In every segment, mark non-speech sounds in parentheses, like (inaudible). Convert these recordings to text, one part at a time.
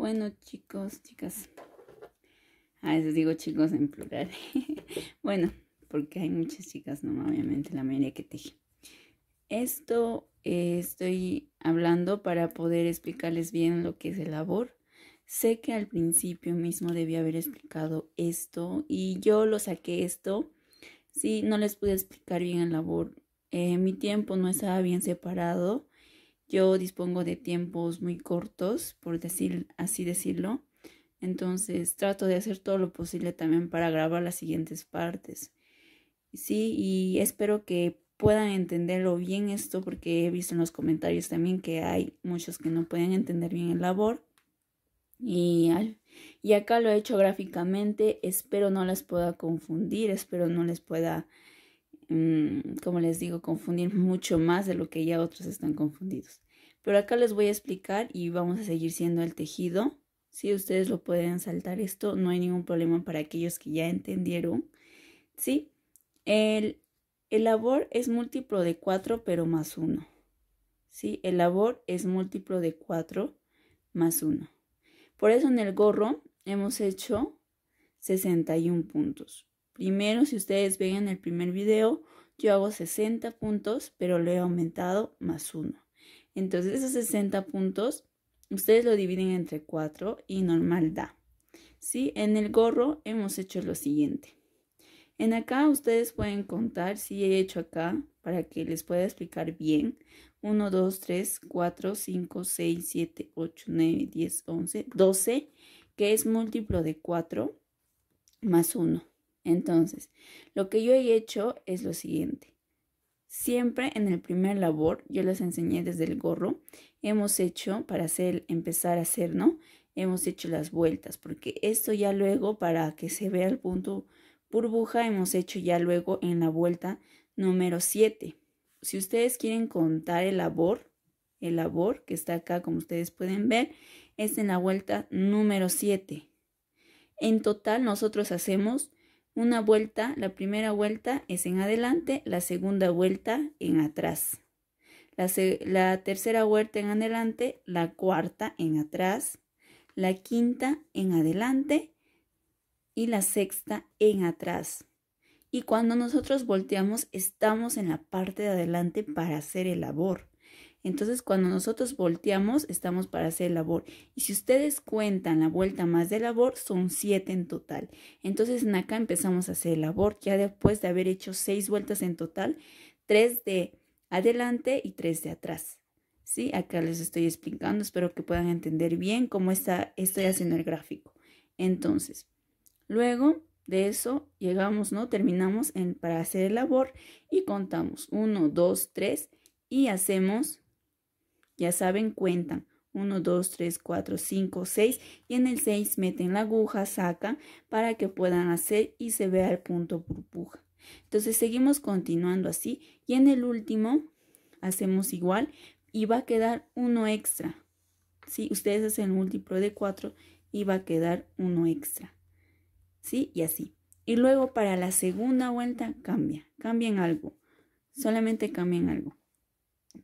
Bueno, chicos, chicas. A veces digo chicos en plural. (laughs) bueno, porque hay muchas chicas, ¿no? Obviamente, la mayoría que teje. Esto eh, estoy hablando para poder explicarles bien lo que es el labor. Sé que al principio mismo debía haber explicado esto y yo lo saqué esto. Sí, no les pude explicar bien el labor. Eh, mi tiempo no estaba bien separado yo dispongo de tiempos muy cortos, por decir así decirlo. Entonces trato de hacer todo lo posible también para grabar las siguientes partes. Sí, y espero que puedan entenderlo bien esto porque he visto en los comentarios también que hay muchos que no pueden entender bien el labor. Y, acá lo he hecho gráficamente, espero no les pueda confundir, espero no les pueda, mm, como les digo, confundir (laughs) mucho más de lo que ya otros están confundidos. Pero acá les voy a explicar y vamos a seguir siendo el tejido. Si ustedes lo pueden saltar esto, no hay ningún problema para aquellos que ya entendieron. ¿Sí? El, el labor es múltiplo de 4 pero más 1. ¿Sí? El labor es múltiplo de 4 más 1. Por eso en el gorro hemos hecho 61 puntos. Primero, si ustedes ven en el primer video, yo hago 60 puntos, pero lo he aumentado más 1. Entonces esos 60 puntos ustedes lo dividen entre 4 y normal da. En el gorro hemos hecho lo siguiente. En acá ustedes pueden contar, si he hecho acá para que les pueda explicar bien. 1, 2, 3, 4, 5, 6, 7, 8, 9, 10, 11, 12, que es múltiplo de 4 más 1. Entonces, lo que yo he hecho es lo siguiente. Siempre en el primer labor, yo les enseñé desde el gorro, hemos hecho, para hacer, empezar a hacer, ¿no? Hemos hecho las vueltas, porque esto ya luego, para que se vea el punto burbuja, hemos hecho ya luego en la vuelta número 7. Si ustedes quieren contar el labor, el labor que está acá, como ustedes pueden ver, es en la vuelta número 7. En total nosotros hacemos una vuelta, la primera vuelta es en adelante, la segunda vuelta en atrás. La, tercera vuelta en adelante, la cuarta en atrás, la quinta en adelante y la sexta en atrás. Y cuando nosotros volteamos, estamos en la parte de adelante para hacer el labor. Entonces, cuando nosotros volteamos, estamos para hacer labor. Y si ustedes cuentan la vuelta más de labor, son siete en total. Entonces, acá empezamos a hacer labor, ya después de haber hecho seis vueltas en total, tres de adelante y tres de atrás. ¿Sí? Acá les estoy explicando, espero que puedan entender bien cómo está, estoy haciendo el gráfico. Entonces, luego de eso llegamos, ¿no? Terminamos en, para hacer labor y contamos 1, 2, 3 y hacemos ya saben, cuentan. 1, 2, 3, 4, 5, 6 y en el 6 meten la aguja, sacan para que puedan hacer y se vea el punto burbuja. Entonces seguimos continuando así y en el último hacemos igual y va a quedar uno extra. Si ustedes hacen múltiplo de 4 y va a quedar uno extra. ¿Sí? Y así. Y luego para la segunda vuelta cambia, cambien algo. Solamente cambien algo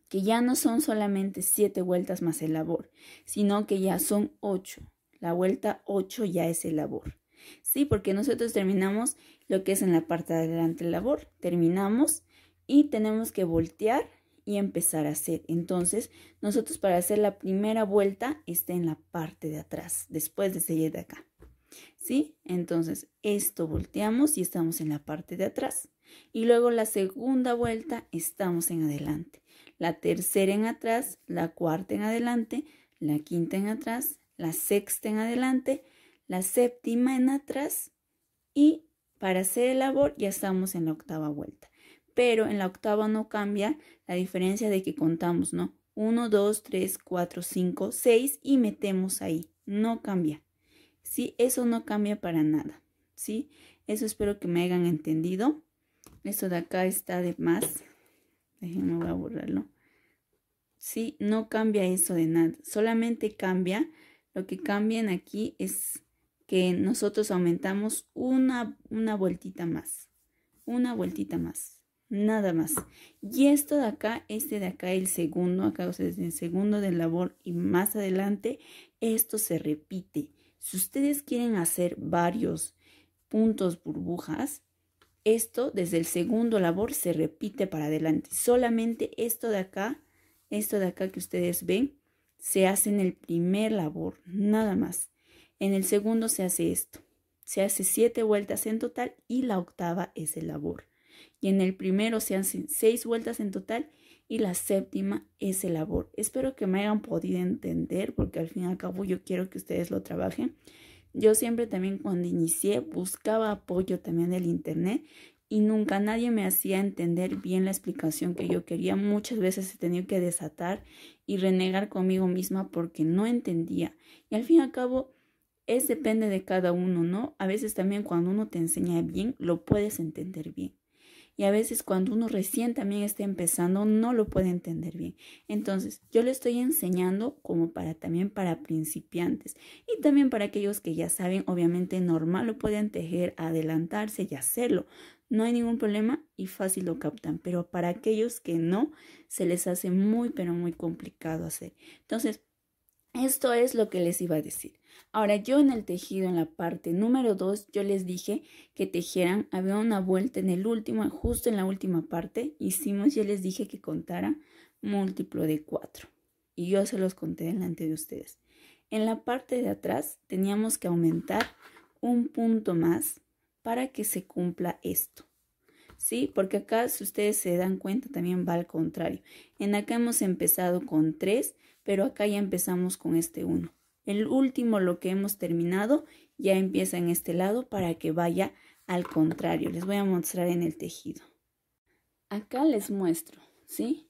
que ya no son solamente siete vueltas más el labor, sino que ya son ocho. La vuelta ocho ya es el labor. Sí, porque nosotros terminamos lo que es en la parte de adelante el labor. Terminamos y tenemos que voltear y empezar a hacer. Entonces, nosotros para hacer la primera vuelta está en la parte de atrás, después de seguir de acá. ¿Sí? Entonces, esto volteamos y estamos en la parte de atrás. Y luego la segunda vuelta estamos en adelante. La tercera en atrás, la cuarta en adelante, la quinta en atrás, la sexta en adelante, la séptima en atrás y para hacer el labor ya estamos en la octava vuelta. Pero en la octava no cambia la diferencia de que contamos, ¿no? 1, 2, 3, 4, 5, 6 y metemos ahí. No cambia. ¿sí? Eso no cambia para nada, ¿sí? Eso espero que me hayan entendido. Esto de acá está de más. Déjenme, a borrarlo. ¿Sí? No cambia eso de nada. Solamente cambia, lo que cambian aquí es que nosotros aumentamos una, una vueltita más. Una vueltita más. Nada más. Y esto de acá, este de acá, el segundo, acá o sea, el segundo de labor y más adelante, esto se repite. Si ustedes quieren hacer varios puntos burbujas, esto desde el segundo labor se repite para adelante. Solamente esto de acá, esto de acá que ustedes ven, se hace en el primer labor, nada más. En el segundo se hace esto. Se hace siete vueltas en total y la octava es el labor. Y en el primero se hacen seis vueltas en total y la séptima es el labor. Espero que me hayan podido entender porque al fin y al cabo yo quiero que ustedes lo trabajen. Yo siempre también cuando inicié buscaba apoyo también del internet y nunca nadie me hacía entender bien la explicación que yo quería. Muchas veces he tenido que desatar y renegar conmigo misma porque no entendía. Y al fin y al cabo es depende de cada uno, ¿no? A veces también cuando uno te enseña bien, lo puedes entender bien. Y a veces cuando uno recién también está empezando, no lo puede entender bien. Entonces, yo le estoy enseñando como para también para principiantes y también para aquellos que ya saben, obviamente normal lo pueden tejer, adelantarse y hacerlo. No hay ningún problema y fácil lo captan, pero para aquellos que no, se les hace muy, pero muy complicado hacer. Entonces, esto es lo que les iba a decir. Ahora yo en el tejido, en la parte número 2, yo les dije que tejieran, había una vuelta en el último, justo en la última parte, hicimos, yo les dije que contara múltiplo de 4. Y yo se los conté delante de ustedes. En la parte de atrás teníamos que aumentar un punto más para que se cumpla esto. ¿Sí? Porque acá, si ustedes se dan cuenta, también va al contrario. En acá hemos empezado con 3, pero acá ya empezamos con este uno. El último, lo que hemos terminado, ya empieza en este lado para que vaya al contrario. Les voy a mostrar en el tejido. Acá les muestro, ¿sí?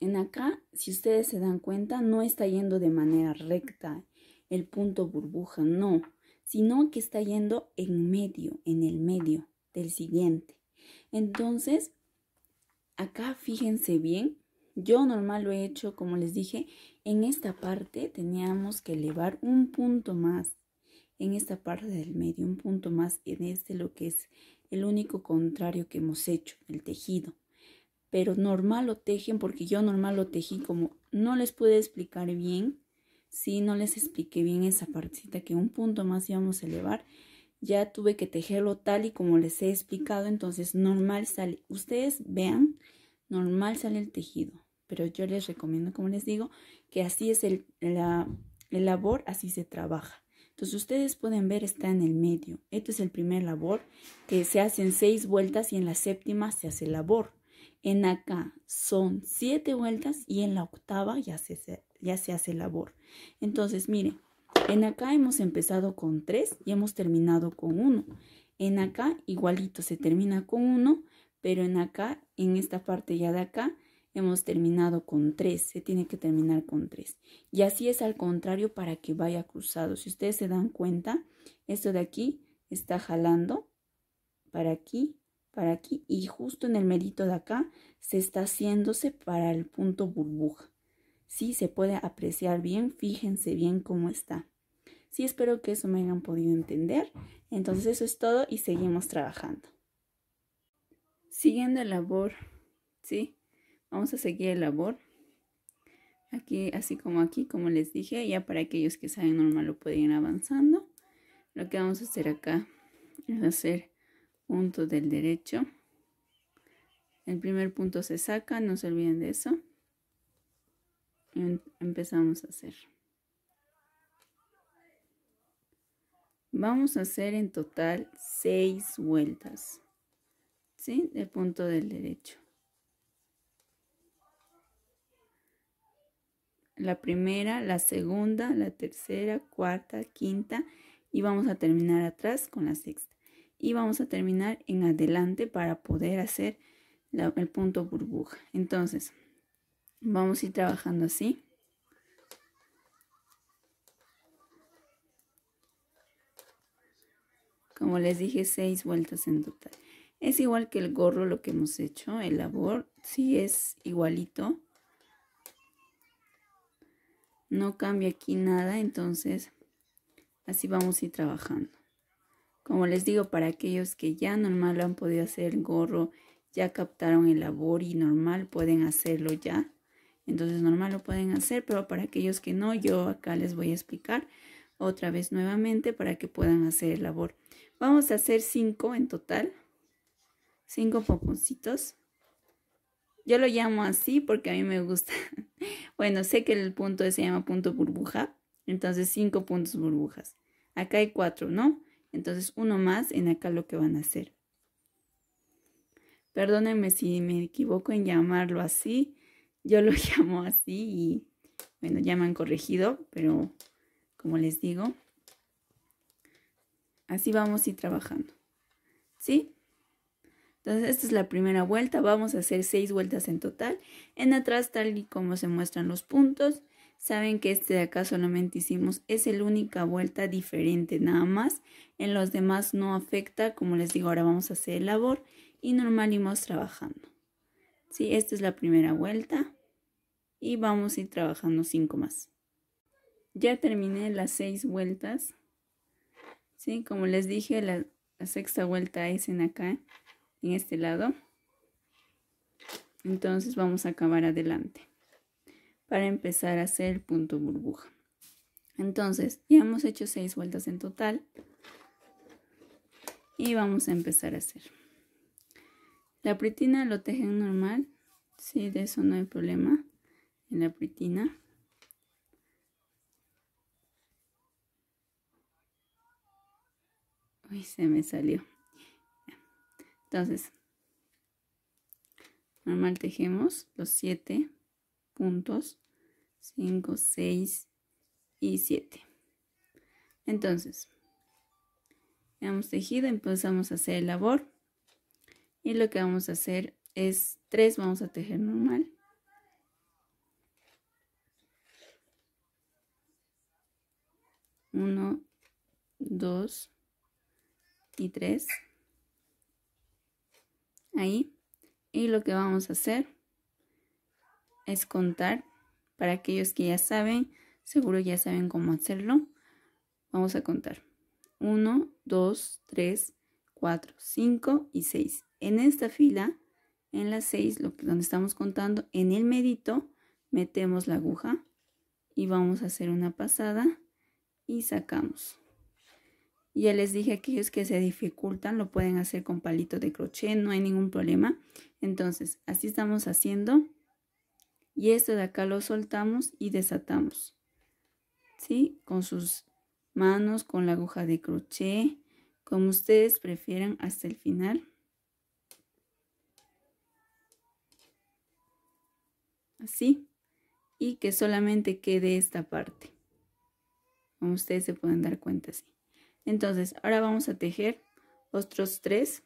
En acá, si ustedes se dan cuenta, no está yendo de manera recta el punto burbuja, no, sino que está yendo en medio, en el medio del siguiente. Entonces, acá fíjense bien yo normal lo he hecho, como les dije, en esta parte teníamos que elevar un punto más. En esta parte del medio, un punto más en este lo que es el único contrario que hemos hecho, el tejido. Pero normal lo tejen porque yo normal lo tejí como no les pude explicar bien, si no les expliqué bien esa partecita que un punto más íbamos a elevar, ya tuve que tejerlo tal y como les he explicado, entonces normal sale, ustedes vean, normal sale el tejido pero yo les recomiendo, como les digo, que así es el, la, labor, así se trabaja. Entonces ustedes pueden ver, está en el medio. Esto es el primer labor, que se hacen seis vueltas y en la séptima se hace labor. En acá son siete vueltas y en la octava ya se, ya se hace labor. Entonces, miren, en acá hemos empezado con tres y hemos terminado con uno. En acá igualito se termina con uno, pero en acá, en esta parte ya de acá, hemos terminado con tres, se tiene que terminar con 3. Y así es al contrario para que vaya cruzado. Si ustedes se dan cuenta, esto de aquí está jalando para aquí, para aquí y justo en el medito de acá se está haciéndose para el punto burbuja. si se puede apreciar bien, fíjense bien cómo está. Sí, espero que eso me hayan podido entender. Entonces eso es todo y seguimos trabajando. Siguiendo la labor, ¿sí? vamos a seguir el labor aquí así como aquí como les dije ya para aquellos que saben normal lo pueden ir avanzando lo que vamos a hacer acá es hacer punto del derecho el primer punto se saca no se olviden de eso em, empezamos a hacer vamos a hacer en total seis vueltas ¿sí? el punto del derecho la primera, la segunda, la tercera, cuarta, quinta y vamos a terminar atrás con la sexta. Y vamos a terminar en adelante para poder hacer el punto burbuja. Entonces, vamos a ir trabajando así. Como les dije, seis vueltas en total. Es igual que el gorro lo que hemos hecho, el labor, sí es igualito no cambia aquí nada, entonces así vamos a ir trabajando. Como les digo, para aquellos que ya normal han podido hacer el gorro, ya captaron el labor y normal pueden hacerlo ya. Entonces normal lo pueden hacer, pero para aquellos que no, yo acá les voy a explicar otra vez nuevamente para que puedan hacer el labor. Vamos a hacer 5 en total, 5 poponcitos. Yo lo llamo así porque a mí me gusta. (laughs) bueno, sé que el punto e se llama punto burbuja. Entonces, cinco puntos burbujas. Acá hay cuatro, ¿no? Entonces, uno más en acá lo que van a hacer. Perdónenme si me equivoco en llamarlo así. Yo lo (laughs) llamo así y, bueno, ya me han corregido, pero como les digo, así vamos a ir trabajando. ¿Sí? Entonces esta es la primera vuelta, vamos a hacer seis vueltas en total. En atrás tal y como se muestran los puntos, saben que este de acá solamente hicimos, es la única vuelta diferente nada más. En los demás no afecta, como les digo ahora vamos a hacer el labor y normal vamos trabajando. ¿Sí? Esta es la primera vuelta y vamos a ir trabajando cinco más. Ya terminé las seis vueltas. ¿Sí? Como les dije, la, la sexta vuelta es en acá en este lado. Entonces vamos a acabar adelante para empezar a hacer el punto burbuja. Entonces ya hemos hecho seis vueltas en total y vamos a empezar a hacer. La pretina lo tejen normal, si de eso no hay problema en la pretina. Uy, se me salió. Entonces, normal tejemos los 7 puntos, 5, 6 y 7. Entonces, hemos tejido, empezamos a hacer el labor. Y lo que vamos a hacer es 3, vamos a tejer normal. 1 2 y 3 ahí y lo que vamos a hacer es contar para aquellos que ya saben seguro ya saben cómo hacerlo vamos a contar 1 2 3 4 5 y 6 en esta fila en la 6 donde estamos contando en el medito metemos la aguja y vamos a hacer una pasada y sacamos y ya les dije, aquellos que se dificultan lo pueden hacer con palito de crochet, no hay ningún problema. Entonces, así estamos haciendo. Y esto de acá lo soltamos y desatamos. ¿Sí? Con sus manos, con la aguja de crochet, como ustedes prefieran hasta el final. Así. Y que solamente quede esta parte. Como ustedes se pueden dar cuenta sí entonces, ahora vamos a tejer otros tres.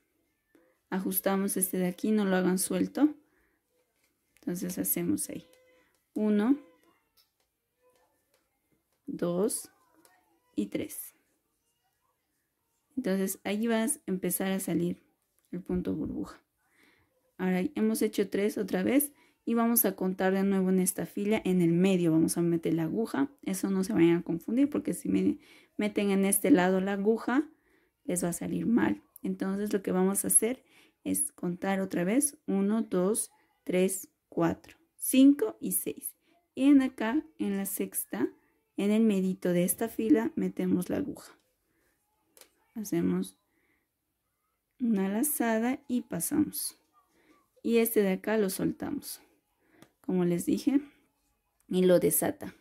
Ajustamos este de aquí, no lo hagan suelto. Entonces hacemos ahí. Uno. Dos. y tres. Entonces ahí vas a empezar a salir el punto burbuja. Ahora hemos hecho tres otra vez y vamos a contar de nuevo en esta fila. En el medio vamos a meter la aguja. Eso no se vayan a confundir porque si me meten en este lado la aguja, les va a salir mal. Entonces lo que vamos a hacer es contar otra vez 1, 2, 3, 4, 5 y 6. Y en acá, en la sexta, en el medito de esta fila, metemos la aguja. Hacemos una lazada y pasamos. Y este de acá lo soltamos, como les dije, y lo desata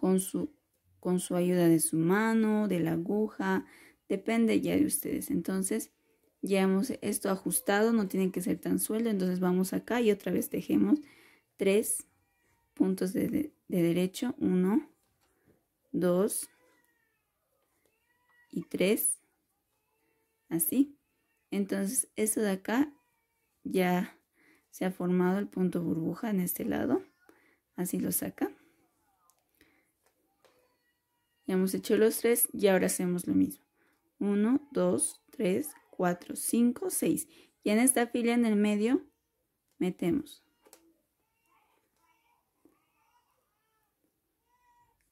con su, con su ayuda de su mano, de la aguja, depende ya de ustedes. Entonces, ya hemos esto ajustado, no tiene que ser tan suelto, entonces vamos acá y otra vez tejemos tres puntos de, de derecho, uno dos y tres así. Entonces, esto de acá ya se ha formado el punto burbuja en este lado, así lo saca hemos hecho los tres y ahora hacemos lo mismo. 1, 2, 3, 4, 5, 6. Y en esta fila en el medio metemos.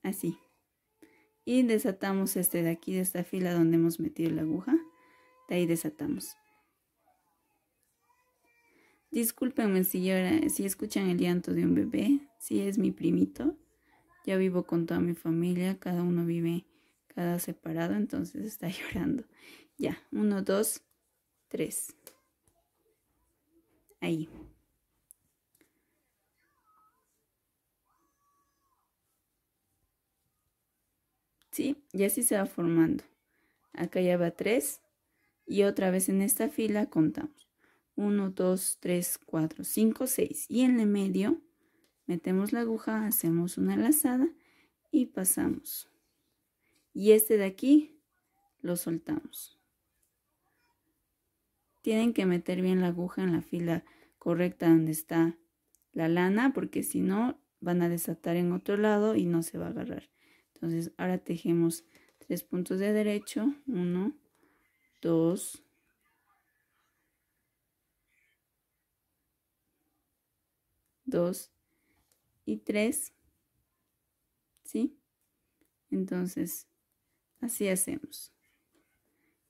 Así. Y desatamos este de aquí, de esta fila donde hemos metido la aguja. De ahí desatamos. Disculpenme, si, si escuchan el llanto de un bebé, si es mi primito. Ya vivo con toda mi familia, cada uno vive cada separado, entonces está (laughs) llorando. Ya, uno, dos, tres. Ahí. ¿Sí? ya sí se va formando. Acá ya va tres. Y otra vez en esta fila contamos. Uno, dos, tres, cuatro, cinco, seis. Y en el medio Metemos la aguja, hacemos una lazada y pasamos. Y este de aquí lo soltamos. Tienen que meter bien la aguja en la fila correcta donde está la lana porque si no van a desatar en otro lado y no se va a agarrar. Entonces ahora tejemos tres puntos de derecho, Uno, dos, dos, y 3. ¿Sí? Entonces, así hacemos.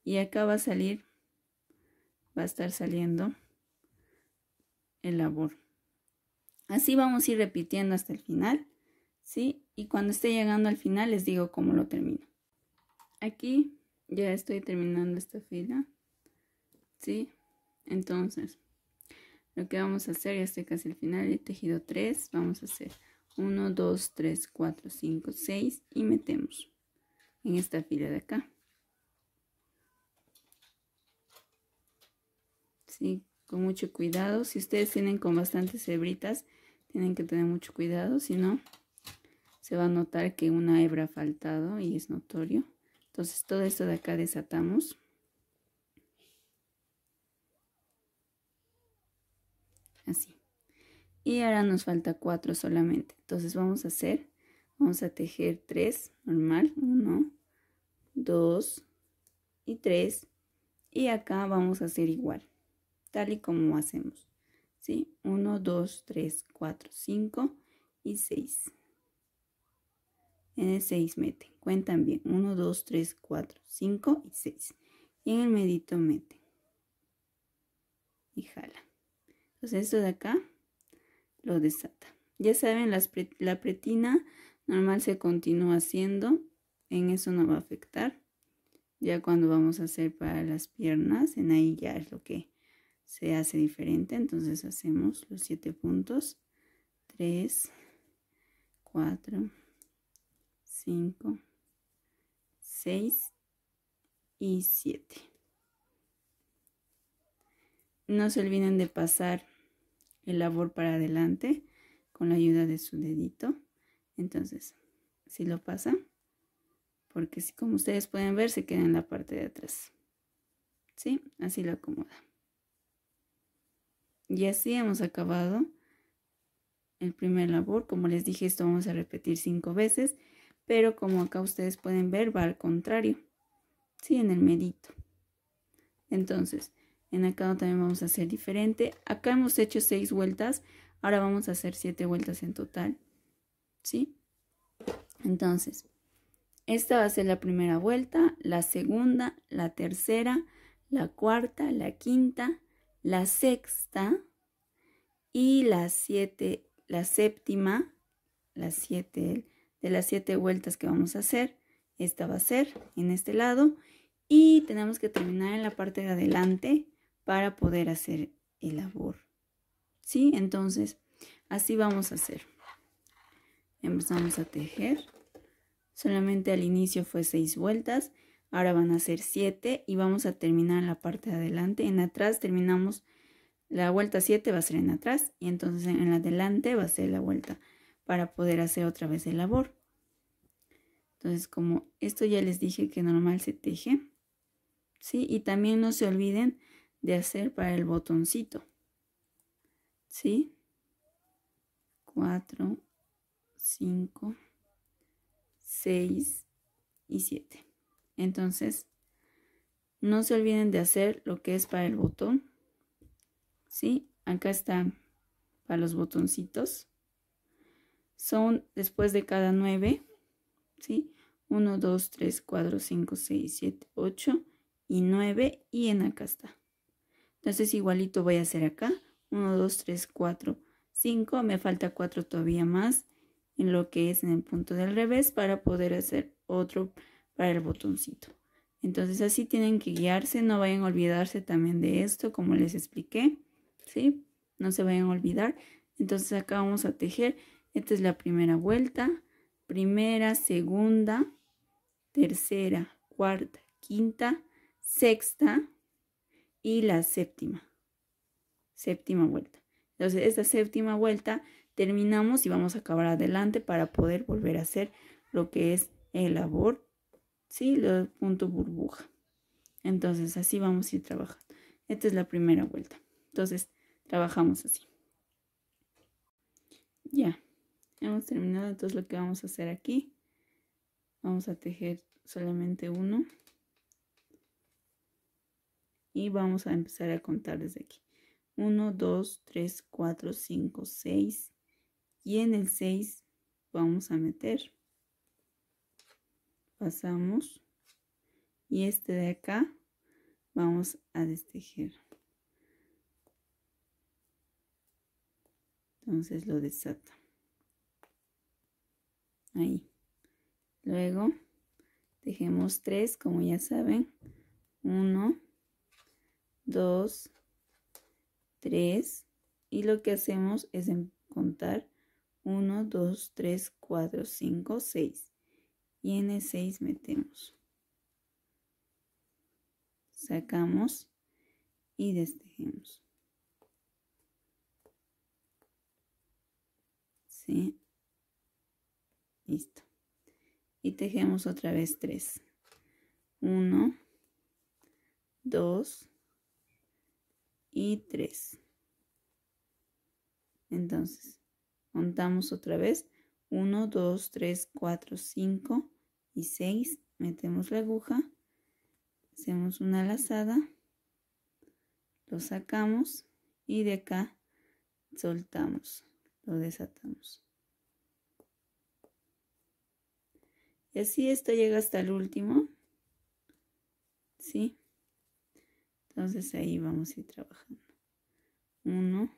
Y acá va a salir, va a estar saliendo el labor. Así vamos a ir repitiendo hasta el final, ¿sí? Y cuando esté llegando al final les digo cómo lo termino. Aquí ya estoy terminando esta fila, ¿sí? Entonces, lo que vamos a hacer, ya estoy casi al final he tejido 3, vamos a hacer 1, 2, 3, 4, 5, 6 y metemos en esta fila de acá. Sí, con mucho cuidado. Si ustedes tienen con bastantes hebritas, tienen que tener mucho cuidado, si no, se va a notar que una hebra ha faltado y es notorio. Entonces todo esto de acá desatamos. y ahora nos falta 4 solamente. Entonces vamos a hacer, vamos a tejer 3, normal, 1, 2 y 3. Y acá vamos a hacer igual, tal y como hacemos. ¿Sí? 1, 2, 3, 4, 5 y 6. En el 6 meten, cuentan bien, 1, 2, 3, 4, 5 y 6. Y en el medito meten. Y jala. Entonces esto de acá lo desata. Ya saben, la pretina normal se continúa haciendo, en eso no va a afectar. Ya cuando vamos a hacer para las piernas, en ahí ya es lo que se hace diferente. Entonces hacemos los siete puntos. 3, 4, 5, 6 y 7. No se olviden de pasar el labor para adelante con la ayuda de su dedito. Entonces, si lo pasa, porque si como ustedes pueden ver, se queda en la parte de atrás. si Así lo acomoda. Y así hemos acabado el primer labor. Como les dije, esto vamos a repetir cinco veces, pero como acá ustedes pueden ver, va al contrario. ¿Sí? En el medito. Entonces, en acá también vamos a hacer diferente. Acá hemos hecho 6 vueltas. Ahora vamos a hacer 7 vueltas en total. ¿Sí? Entonces, esta va a ser la primera vuelta, la segunda, la tercera, la cuarta, la quinta, la sexta y la siete, la séptima, las siete, de las siete vueltas que vamos a hacer, esta va a ser en este lado y tenemos que terminar en la parte de adelante para poder hacer el labor. ¿Sí? Entonces, así vamos a hacer. Empezamos a tejer. Solamente al inicio fue seis vueltas. Ahora van a ser 7 y vamos a terminar la parte de adelante. En atrás terminamos la vuelta 7 va a ser en atrás y entonces en adelante va a ser la vuelta para poder hacer otra vez el labor. Entonces como esto ya les dije que normal se teje. ¿sí? Y también no se olviden de hacer para el botoncito. ¿Sí? 4, 5, 6 y 7. Entonces, no se olviden de hacer lo que es para el botón. ¿Sí? Acá están para los botoncitos. Son después de cada 9. ¿Sí? 1, 2, 3, 4, 5, 6, 7, 8 y 9. Y en acá está. Entonces igualito voy a hacer acá. 1, 2, 3, 4, 5. Me falta 4 todavía más en lo que es en el punto del revés para poder hacer otro para el botoncito. Entonces así tienen que guiarse, no vayan a olvidarse también de esto, como les expliqué, ¿sí? No se vayan a olvidar. Entonces acá vamos a tejer, esta es la primera vuelta, primera, segunda, tercera, cuarta, quinta, sexta, y la séptima. Séptima vuelta. Entonces, esta séptima vuelta terminamos y vamos a acabar adelante para poder volver a hacer lo que es el labor, ¿sí? El punto burbuja. Entonces, así vamos a ir trabajando. Esta es la primera vuelta. Entonces, trabajamos así. Ya, hemos terminado. Entonces, lo que vamos a hacer aquí, vamos a tejer solamente uno y vamos a empezar a contar desde aquí. 1, 2, 3, 4, 5, 6 y en el 6 vamos a meter. Pasamos y este de acá vamos a destejer. Entonces lo desata. Ahí. Luego tejemos 3 como ya saben. 1, 2, 3 y lo que hacemos es contar 1, 2, 3, 4, 5, 6 y en el 6 metemos. Sacamos y destejemos. ¿Sí? Listo. Y tejemos otra vez 3. 1, 2, y 3. Entonces, contamos otra vez. 1, 2, 3, 4, 5 y 6. Metemos la aguja. Hacemos una lazada. Lo sacamos y de acá soltamos. Lo desatamos. Y así esto llega hasta el último. ¿Sí? Entonces ahí vamos a ir trabajando. uno,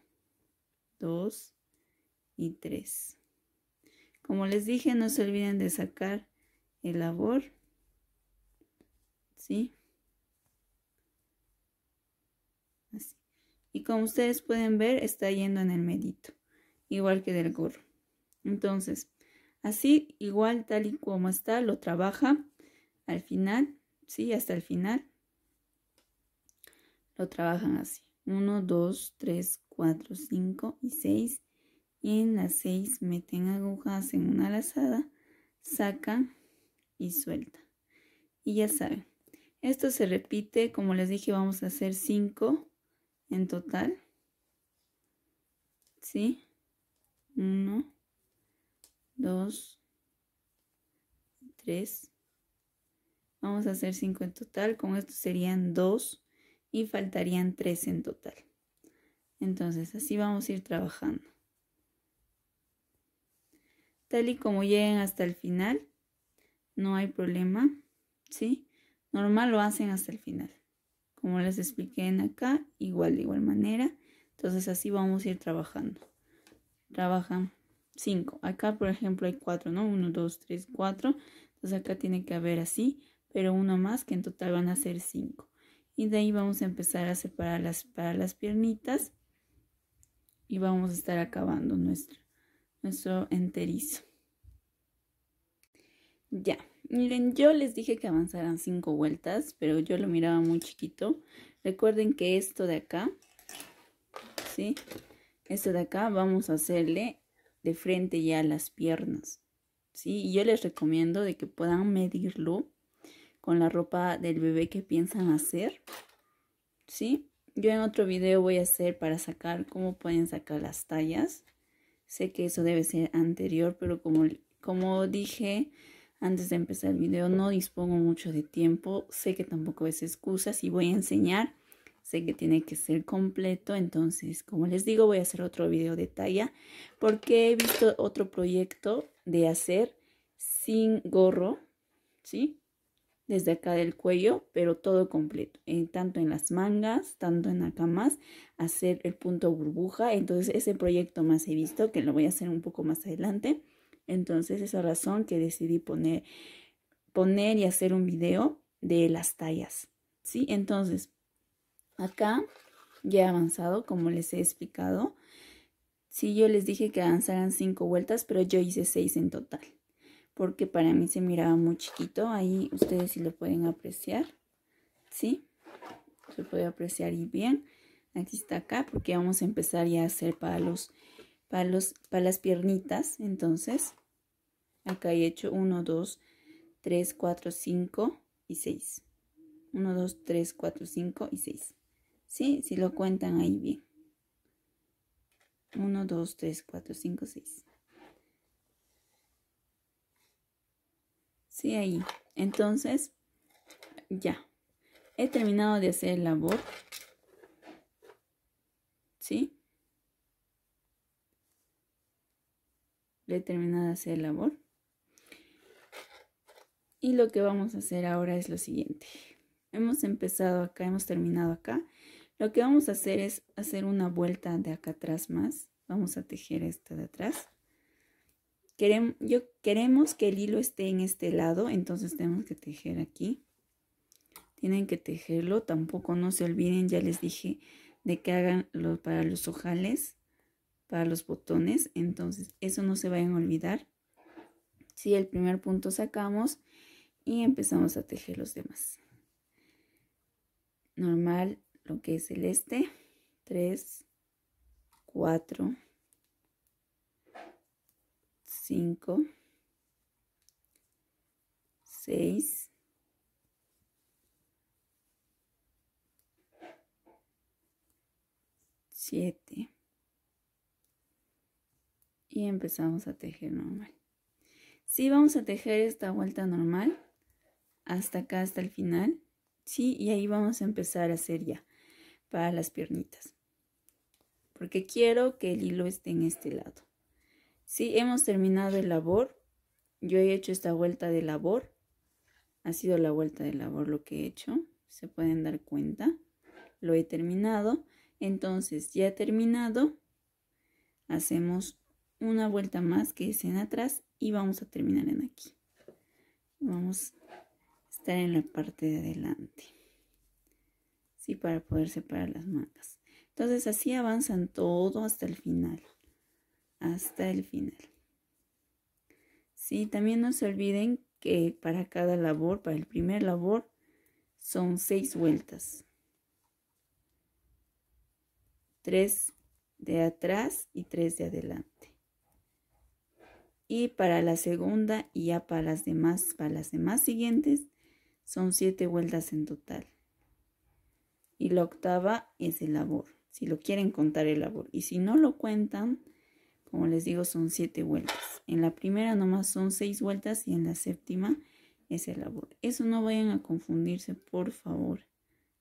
dos y tres. Como les dije, no se olviden de sacar el labor. ¿Sí? Así. Y como ustedes pueden ver, está yendo en el medito. Igual que del gorro. Entonces, así, igual, tal y como está, lo trabaja al final. ¿Sí? Hasta el final lo trabajan así. 1, 2, 3, 4, 5 y 6. Y en las 6 meten agujas en una lazada, saca y sueltan. Y ya saben, esto se repite, como les dije, vamos a hacer 5 en total. ¿Sí? 1, 2, 3. Vamos a hacer 5 en total. Con esto serían 2, y faltarían tres en total. Entonces así vamos a ir trabajando. Tal y como lleguen hasta el final, no hay problema, ¿sí? Normal lo hacen hasta el final. Como les expliqué en acá, igual de igual manera. Entonces así vamos a ir trabajando. Trabajan 5. Acá, por ejemplo, hay 4, ¿no? 1, 2, 3, 4. Entonces acá tiene que haber así, pero uno más que en total van a ser 5 y de ahí vamos a empezar a separar las, para las piernitas y vamos a estar acabando nuestro, enterizo. Ya, miren, yo les dije que avanzaran cinco vueltas, pero yo lo miraba muy chiquito. Recuerden que esto de acá, ¿sí? Esto de acá vamos a hacerle de frente ya las piernas, ¿sí? Y yo les recomiendo de que puedan medirlo con la ropa del bebé que piensan hacer. ¿Sí? Yo en otro video voy a hacer para sacar cómo pueden sacar las tallas. Sé que eso debe ser anterior, pero como, como dije antes de empezar el video, no dispongo mucho de tiempo. Sé que tampoco es excusa. Si voy a enseñar, sé que tiene que ser completo. Entonces, como les digo, voy a hacer otro video de talla. Porque he visto otro proyecto de hacer sin gorro, ¿sí? desde acá del cuello, pero todo completo, en, eh, tanto en las mangas, tanto en acá más, hacer el punto burbuja. Entonces ese proyecto más he visto, que lo voy a hacer un poco más adelante. Entonces esa razón que decidí poner, poner y hacer un video de las tallas. ¿Sí? Entonces, acá ya he avanzado, como les he explicado. Sí, yo les dije que avanzaran cinco vueltas, pero yo hice seis en total porque para mí se miraba muy chiquito. Ahí ustedes sí lo pueden apreciar, ¿sí? Se puede apreciar y bien. Aquí está acá porque vamos a empezar ya a hacer para los, para para las piernitas. Entonces, acá he hecho 1, 2, 3, 4, 5 y 6. 1, 2, 3, 4, 5 y 6. ¿Sí? Si lo cuentan ahí bien. 1, 2, 3, 4, 5, 6. Sí, ahí. Entonces, ya. He terminado de hacer el labor. ¿Sí? Le he terminado de hacer el labor. Y lo que vamos a hacer ahora es lo siguiente. Hemos empezado acá, hemos terminado acá. Lo que vamos a hacer es hacer una vuelta de acá atrás más. Vamos a tejer esta de atrás yo, queremos que el hilo esté en este lado, entonces tenemos que tejer aquí. Tienen que tejerlo, tampoco no se olviden, ya les dije, de que hagan los, para los ojales, para los botones, entonces eso no se vayan a olvidar. Si el primer punto sacamos y empezamos a tejer los demás. Normal, lo que es el este, 3, 4, 5, 6, 7 y empezamos a tejer normal. Si sí, vamos a tejer esta vuelta normal hasta acá, hasta el final, ¿sí? Y ahí vamos a empezar a hacer ya para las piernitas. Porque quiero que el hilo esté en este lado si hemos terminado el labor. Yo he hecho esta vuelta de labor. Ha sido la vuelta de labor lo que he hecho. Se pueden dar cuenta. Lo he terminado. Entonces, ya terminado, hacemos una vuelta más que es en atrás y vamos a terminar en aquí. Vamos a estar en la parte de adelante. Sí, para poder separar las mangas. Entonces, así avanzan todo hasta el final hasta el final. Sí, también no se olviden que para cada labor, para el primer labor, son seis vueltas. Tres de atrás y tres de adelante. Y para la segunda y ya para las demás, para las demás siguientes, son siete vueltas en total. Y la octava es el labor, si lo quieren contar el labor. Y si no lo cuentan, como les digo, son siete vueltas. En la primera nomás son seis vueltas y en la séptima es el labor. Eso no vayan a confundirse, por favor.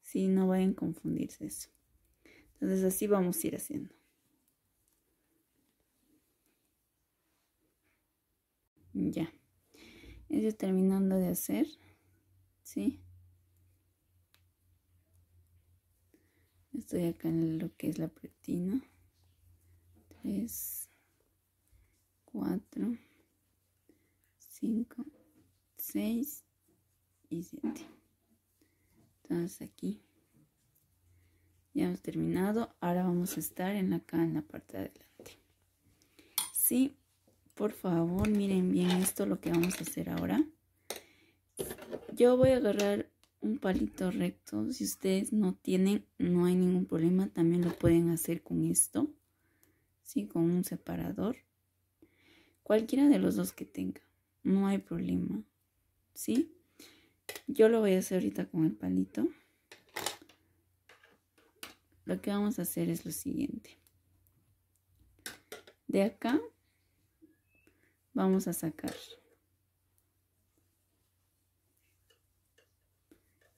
Sí, no vayan a confundirse eso. Entonces así vamos a ir haciendo. Ya. Eso terminando de hacer. ¿Sí? Estoy acá en lo que es la pretina. Tres. 4, 5, 6 y 7. Entonces aquí ya hemos terminado. Ahora vamos a estar en acá en la parte de adelante. Sí, por favor, miren bien esto lo que vamos a hacer ahora. Yo voy a agarrar un palito recto. Si ustedes no tienen, no hay ningún problema. También lo pueden hacer con esto. Sí, con un separador. Cualquiera de los dos que tenga. No hay problema. ¿Sí? Yo lo voy a hacer ahorita con el palito. Lo que vamos a hacer es lo siguiente. De acá vamos a sacar.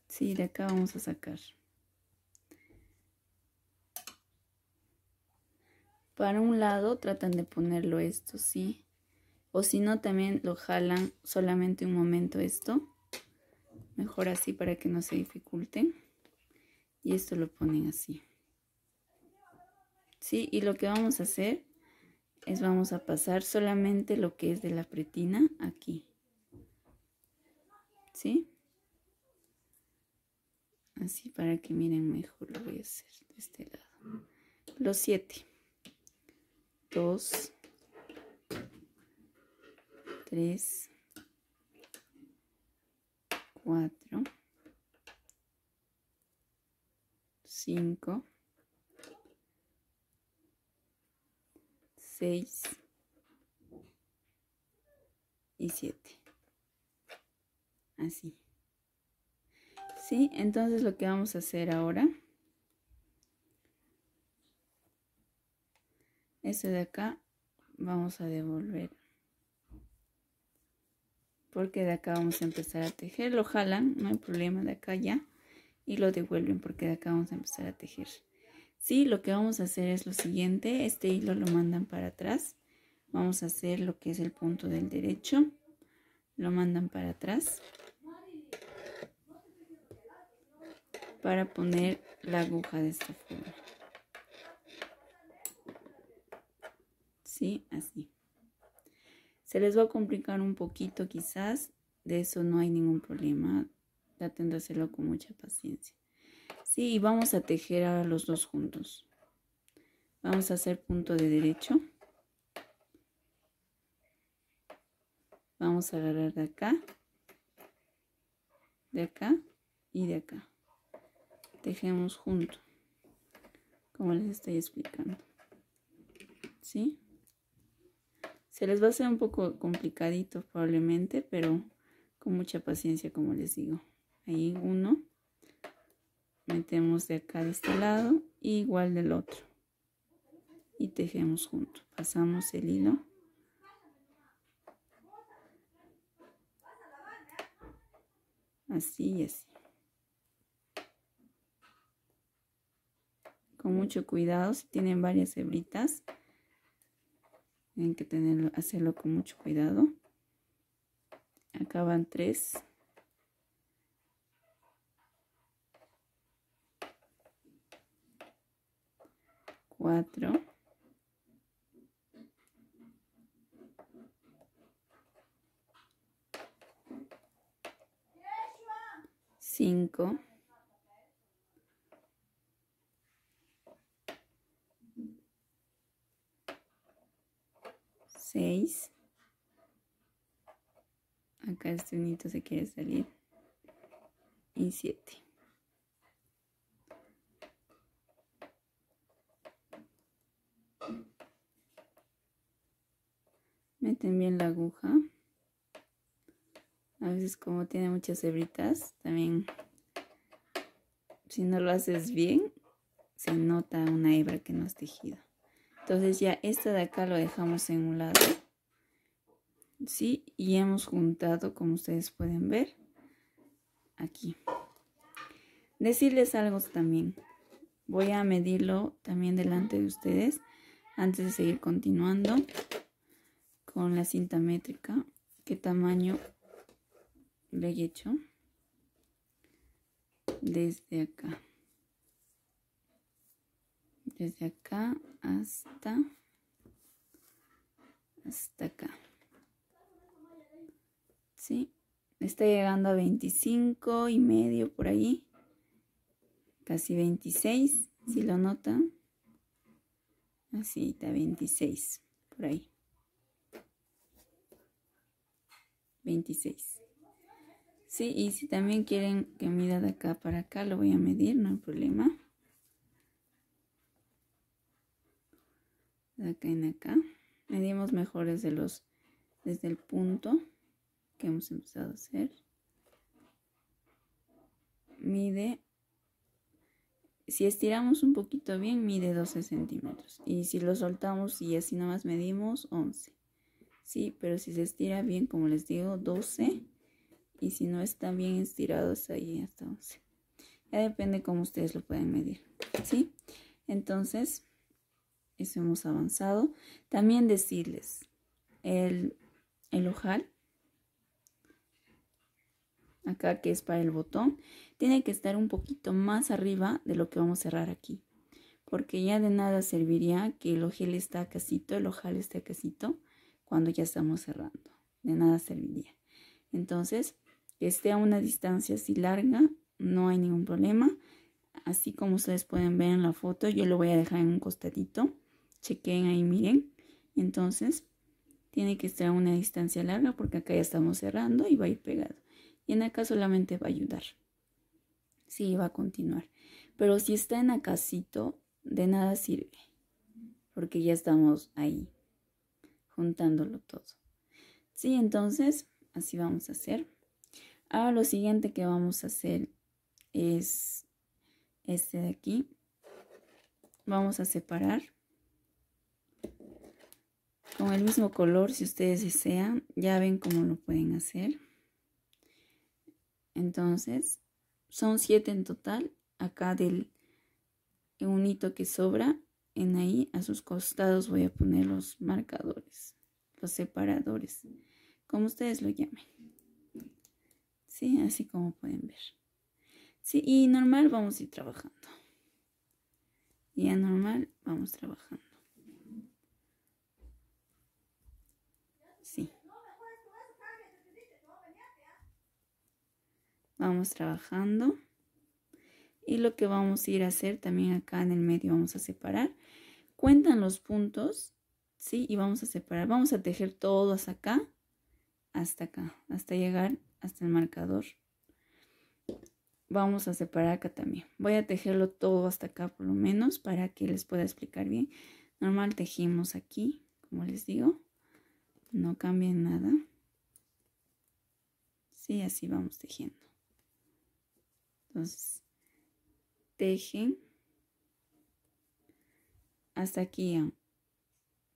Sí, de acá vamos a sacar. Para un lado tratan de ponerlo esto, ¿sí? O si no, también lo jalan solamente un momento esto. Mejor así para que no se dificulten. Y esto lo ponen así. ¿Sí? Y lo que vamos a hacer es vamos a pasar solamente lo que es de la pretina aquí. ¿Sí? Así para que miren mejor lo voy a hacer de este lado. Los siete. Dos. 3, 4, 5, 6 y 7. Así. ¿Sí? Entonces lo que vamos a hacer ahora este de acá vamos a devolver porque de acá vamos a empezar a tejer lo jalan no hay problema de acá ya y lo devuelven porque de acá vamos a empezar a tejer Sí, lo que vamos a hacer es lo siguiente, este hilo lo mandan para atrás, vamos a hacer lo que es el punto del derecho, lo mandan para atrás, para poner la aguja de esta forma. Sí, así. Se les va a complicar un poquito quizás, de eso no hay ningún problema, traten de hacerlo con mucha paciencia. Sí, y vamos a tejer ahora los dos juntos. Vamos a hacer punto de derecho. Vamos a agarrar de acá, de acá y de acá. Tejemos junto. como les estoy explicando. ¿Sí? Se les va a hacer un poco complicadito probablemente, pero con mucha paciencia, como les digo. Ahí uno. Metemos de acá de este lado, igual del otro. Y tejemos juntos. Pasamos el hilo. Así y así. Con mucho cuidado, si tienen varias hebritas, tienen que tenerlo, hacerlo con mucho cuidado. Acá van tres. Cuatro. Cinco. 6. Acá este unito se quiere salir. Y 7. Meten bien la aguja. A veces como tiene muchas hebritas, también si no lo haces bien, se nota una hebra que no has tejida. Entonces ya esta de acá lo dejamos en un lado. ¿Sí? Y hemos juntado, como ustedes pueden ver, aquí. Decirles algo también. Voy a medirlo también delante de ustedes antes de seguir continuando con la cinta métrica. ¿Qué tamaño le he hecho? Desde acá desde acá hasta hasta acá ¿sí? está llegando a 25 y medio por ahí casi 26 si lo notan así está 26 por ahí 26 Sí, y si también quieren que mida de acá para acá, lo voy a medir, no hay problema. de acá en acá. Medimos mejores de los, desde el punto que hemos empezado a hacer. Mide, si estiramos un poquito bien, mide 12 centímetros. Y si lo soltamos y así nomás medimos, 11. Sí, pero si se estira bien, como les digo, 12. Y si no está bien estirado, es ahí hasta 11. Ya depende cómo ustedes lo pueden medir. ¿Sí? Entonces eso hemos avanzado. También decirles el, ojal, acá que es para el botón, tiene que estar un poquito más arriba de lo que vamos a cerrar aquí. Porque ya de nada serviría que el ojal esté casito, el ojal esté casito, cuando ya estamos cerrando. De nada serviría. Entonces, que esté a una distancia así larga, no hay ningún problema. Así como ustedes pueden ver en la foto, yo lo voy a dejar en un costadito chequen ahí, miren. Entonces, tiene que estar a una distancia larga porque acá ya estamos cerrando y va a ir pegado. Y en acá solamente va a ayudar. Sí, va a continuar. Pero si está en acasito, de nada sirve. Porque ya estamos ahí, juntándolo todo. Sí, entonces, así vamos a hacer. Ahora lo siguiente que vamos a hacer es este de aquí. Vamos a separar con el mismo color si ustedes desean ya ven cómo lo pueden hacer entonces son siete en total acá del un hito que sobra en ahí a sus costados voy a poner los marcadores los separadores como ustedes lo llamen sí así como pueden ver sí y normal vamos a ir trabajando y a normal vamos trabajando Vamos trabajando. Y lo que vamos a ir a hacer también acá en el medio vamos a separar. Cuentan los puntos, ¿sí? Y vamos a separar. Vamos a tejer todo hasta acá, hasta acá, hasta llegar hasta el marcador. Vamos a separar acá también. Voy a tejerlo todo hasta acá por lo menos para que les pueda explicar bien. Normal tejimos aquí, como les digo. No cambien nada. Sí, así vamos tejiendo. Entonces, tejen hasta aquí ¿eh?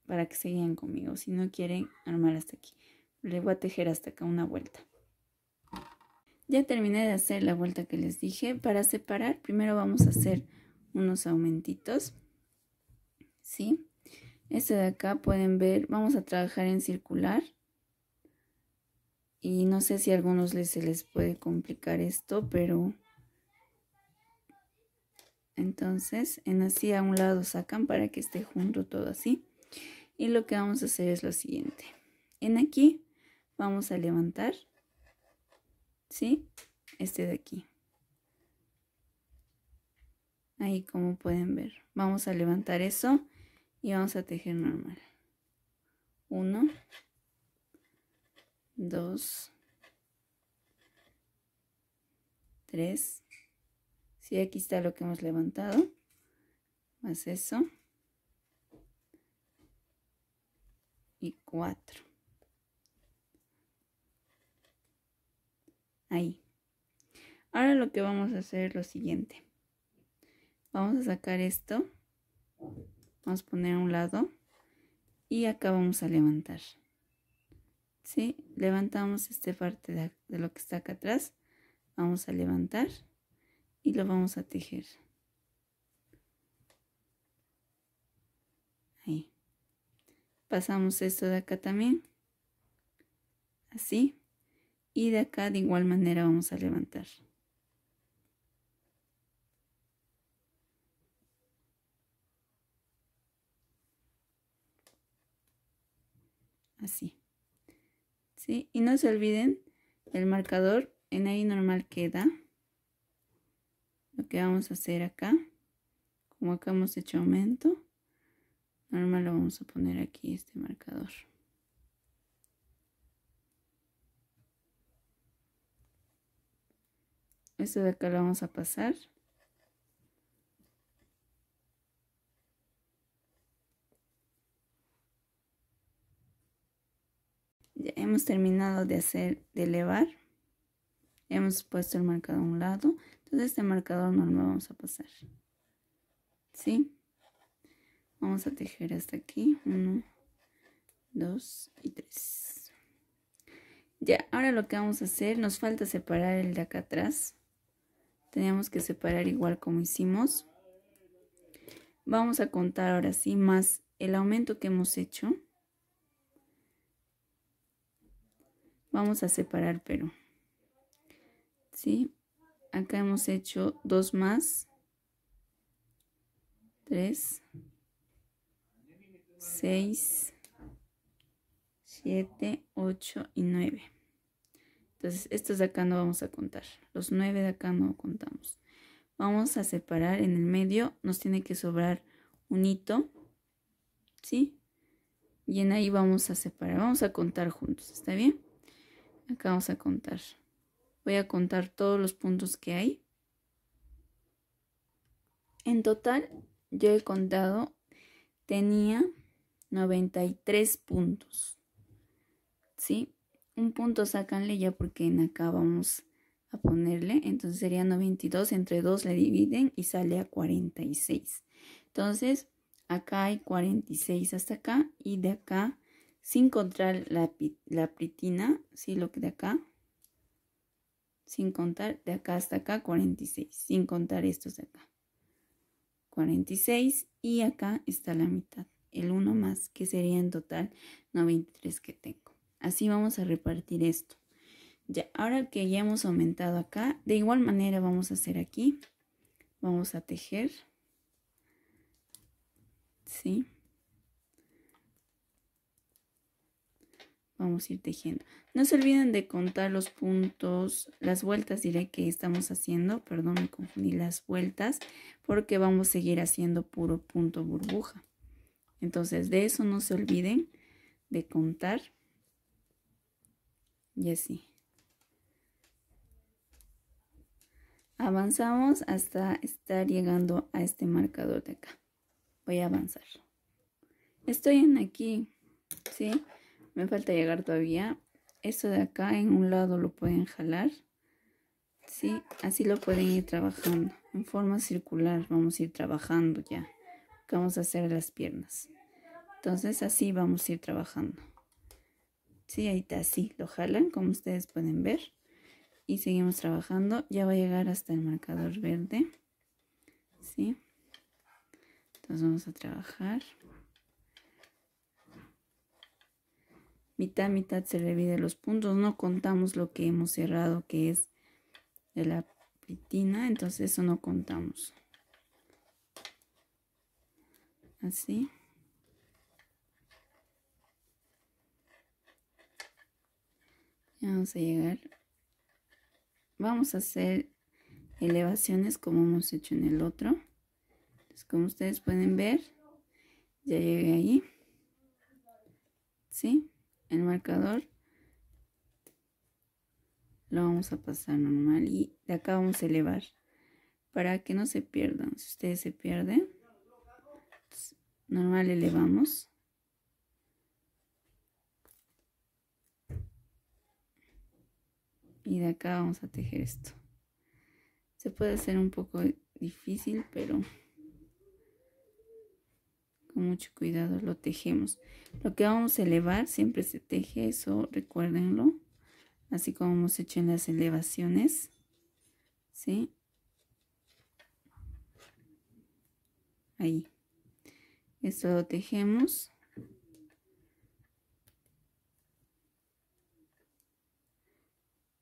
para que se conmigo. Si no quieren armar hasta aquí, le voy a tejer hasta acá una vuelta. Ya terminé de hacer la vuelta que les dije. Para separar, primero vamos a hacer unos aumentitos. ¿Sí? Este de acá pueden ver, vamos a trabajar en circular. Y no sé si a algunos les, se les puede complicar esto, pero entonces, en así a un lado sacan para que esté junto todo así. Y lo que vamos a hacer es lo siguiente. En aquí vamos a levantar, ¿sí? Este de aquí. Ahí como pueden ver. Vamos a levantar eso y vamos a tejer normal. uno dos tres Sí, aquí está lo que hemos levantado. Más eso. Y cuatro. Ahí. Ahora lo que vamos a hacer es lo siguiente. Vamos a sacar esto. Vamos a poner a un lado. Y acá vamos a levantar. ¿Sí? Levantamos esta parte de lo que está acá atrás. Vamos a levantar y lo vamos a tejer ahí pasamos esto de acá también así y de acá de igual manera vamos a levantar así ¿Sí? y no se olviden el marcador en ahí normal queda lo que vamos a hacer acá como acá hemos hecho aumento normal lo vamos a poner aquí este marcador esto de acá lo vamos a pasar ya hemos terminado de hacer de elevar hemos puesto el marcador a un lado de este marcador normal vamos a pasar. ¿Sí? Vamos a tejer hasta aquí. Uno, dos y tres. Ya, ahora lo que vamos a hacer, nos falta separar el de acá atrás. Tenemos que separar igual como hicimos. Vamos a contar ahora sí más el aumento que hemos hecho. Vamos a separar, pero... ¿Sí? acá hemos hecho dos más, tres, seis, siete, ocho y nueve. Entonces, estos de acá no vamos a contar. Los nueve de acá no contamos. Vamos a separar en el medio. Nos tiene que sobrar un hito. ¿Sí? Y en ahí vamos a separar. Vamos a contar juntos. ¿Está bien? Acá vamos a contar. Voy a contar todos los puntos que hay. En total, yo he contado, tenía 93 puntos. ¿Sí? Un punto sácanle ya porque en acá vamos a ponerle. Entonces sería 92, entre 2 le dividen y sale a 46. Entonces, acá hay 46 hasta acá y de acá, sin contar la, la pritina, ¿sí? Lo que de acá, sin contar de acá hasta acá 46, sin contar estos de acá. 46 y acá está la mitad, el 1 más, que sería en total 93 que tengo. Así vamos a repartir esto. Ya, ahora que ya hemos aumentado acá, de igual manera vamos a hacer aquí. Vamos a tejer. ¿Sí? vamos a ir tejiendo. No se olviden de contar los puntos, las vueltas diré que estamos haciendo, perdón me confundí las vueltas, porque vamos a seguir haciendo puro punto burbuja. Entonces de eso no se olviden de contar y así. Avanzamos hasta estar llegando a este marcador de acá. Voy a avanzar. Estoy en aquí, ¿sí? Me falta llegar todavía. Esto de acá en un lado lo pueden jalar. ¿Sí? Así lo pueden ir trabajando. En forma circular vamos a ir trabajando ya. Vamos a hacer las piernas. Entonces así vamos a ir trabajando. Sí, ahí está así. Lo jalan como ustedes pueden ver. Y seguimos trabajando. Ya va a llegar hasta el marcador verde. ¿Sí? Entonces vamos a trabajar. mitad, mitad se divide los puntos, no contamos lo que hemos cerrado que es de la pitina entonces eso no contamos. Así. Ya vamos a llegar. Vamos a hacer elevaciones como hemos hecho en el otro. como ustedes pueden ver, ya llegué ahí. ¿Sí? el marcador lo vamos a pasar normal y de acá vamos a elevar para que no se pierdan si ustedes se pierden normal elevamos y de acá vamos a tejer esto se puede hacer un poco difícil pero con mucho cuidado lo tejemos. Lo que vamos a elevar siempre se teje, eso recuérdenlo, así como hemos hecho en las elevaciones, ¿sí? Ahí. Esto lo tejemos.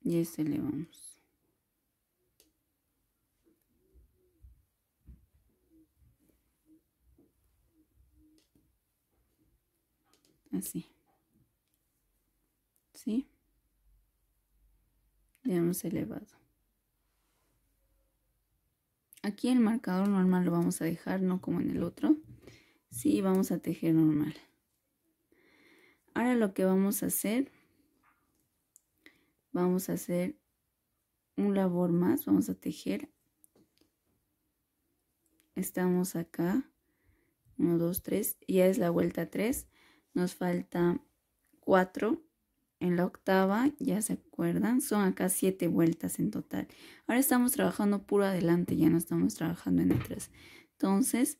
Y esto elevamos. así. ¿Sí? Le hemos elevado. Aquí el marcador normal lo vamos a dejar, no como en el otro. Sí, vamos a tejer normal. Ahora lo que vamos a hacer, vamos a hacer un labor más, vamos a tejer. Estamos acá, 1, 2, 3, ya es la vuelta 3 nos falta 4 en la octava, ya se acuerdan, son acá 7 vueltas en total. Ahora estamos trabajando puro adelante, ya no estamos trabajando en atrás. Entonces,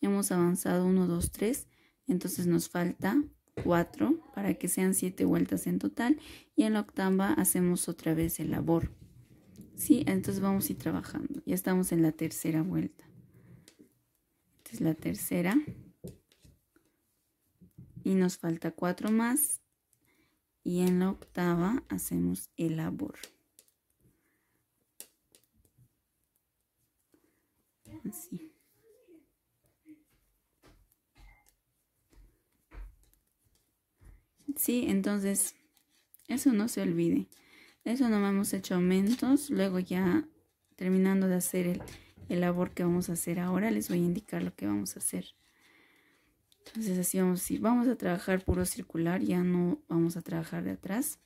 hemos avanzado 1, 2, 3, entonces nos falta 4 para que sean 7 vueltas en total. Y en la octava hacemos otra vez el labor. ¿Sí? Entonces vamos a ir trabajando. Ya estamos en la tercera vuelta. Esta es la tercera y nos falta cuatro más y en la octava hacemos el labor así sí entonces eso no se olvide eso no hemos hecho aumentos luego ya terminando de hacer el labor que vamos a hacer ahora les voy a indicar lo que vamos a hacer entonces así vamos a Vamos a trabajar puro circular, ya no vamos a trabajar de atrás.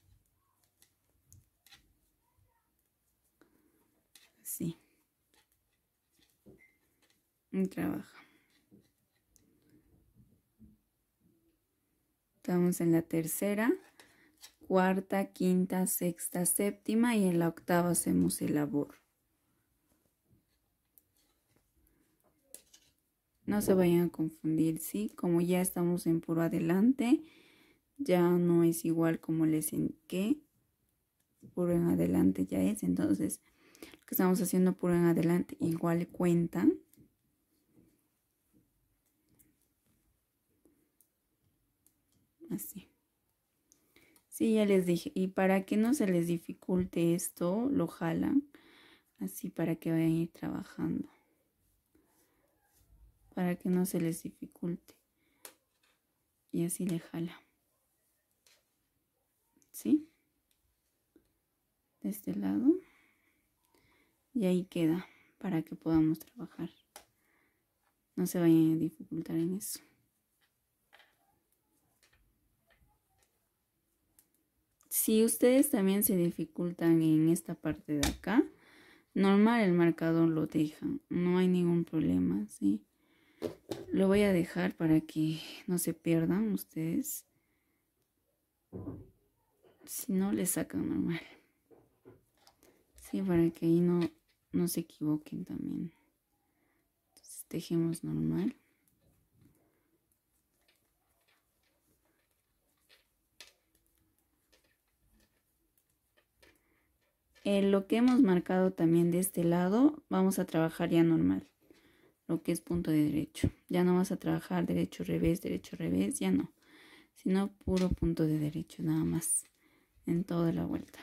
Así. Y trabajo. Estamos en la tercera, cuarta, quinta, sexta, séptima y en la octava hacemos el labor. No se vayan a confundir, ¿sí? Como ya estamos en puro adelante, ya no es igual como les qué Puro en adelante ya es. Entonces, lo que estamos haciendo puro en adelante igual cuentan. Así. Sí, ya les dije. Y para que no se les dificulte esto, lo jalan. Así para que vayan a ir trabajando para que no se les dificulte. Y así le jala. ¿Sí? De este lado. Y ahí queda para que podamos trabajar. No se vayan a dificultar en eso. Si ustedes también se dificultan en esta parte de acá, normal el marcador lo dejan. No hay ningún problema, ¿sí? Lo voy a dejar para que no se pierdan ustedes. Si no, le sacan normal. Sí, para que ahí no, no se equivoquen también. Entonces, tejemos normal. En lo que hemos marcado también de este lado, vamos a trabajar ya normal lo que es punto de derecho. Ya no vas a trabajar derecho, revés, derecho, revés, ya no. Sino puro punto de derecho, nada más. En toda la vuelta.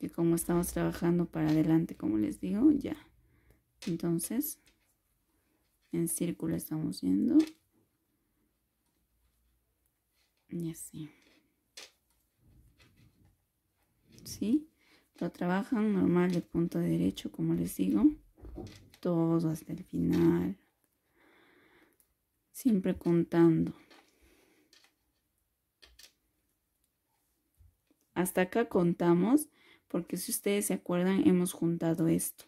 Y como estamos trabajando para adelante, como les digo, ya. Entonces, en círculo estamos yendo. Y así. ¿Sí? Lo trabajan normal de punto de derecho, como les digo todo hasta el final. Siempre contando. Hasta acá contamos, porque si ustedes se acuerdan, hemos juntado esto.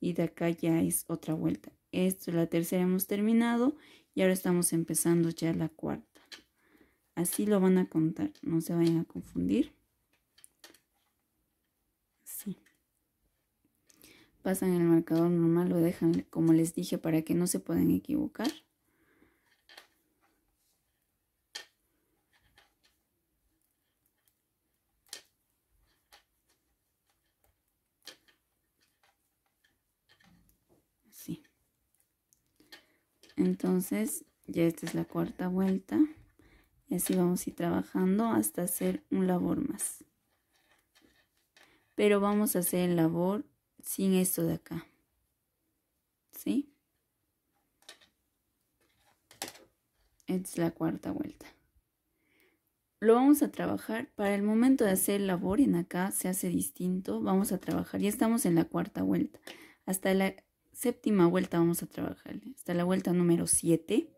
Y de acá ya es otra vuelta. Esto es la tercera, hemos terminado. Y ahora estamos empezando ya la cuarta. Así lo van a contar, no se vayan a confundir. pasan el marcador normal, lo dejan como les dije para que no se puedan equivocar. Así. Entonces, ya esta es la cuarta vuelta. Y así vamos a ir trabajando hasta hacer un labor más. Pero vamos a hacer el labor sin esto de acá. ¿Sí? es la cuarta vuelta. Lo vamos a trabajar. Para el momento de hacer labor en acá se hace distinto. Vamos a trabajar. Ya estamos en la cuarta vuelta. Hasta la séptima vuelta vamos a trabajar. Hasta la vuelta número 7.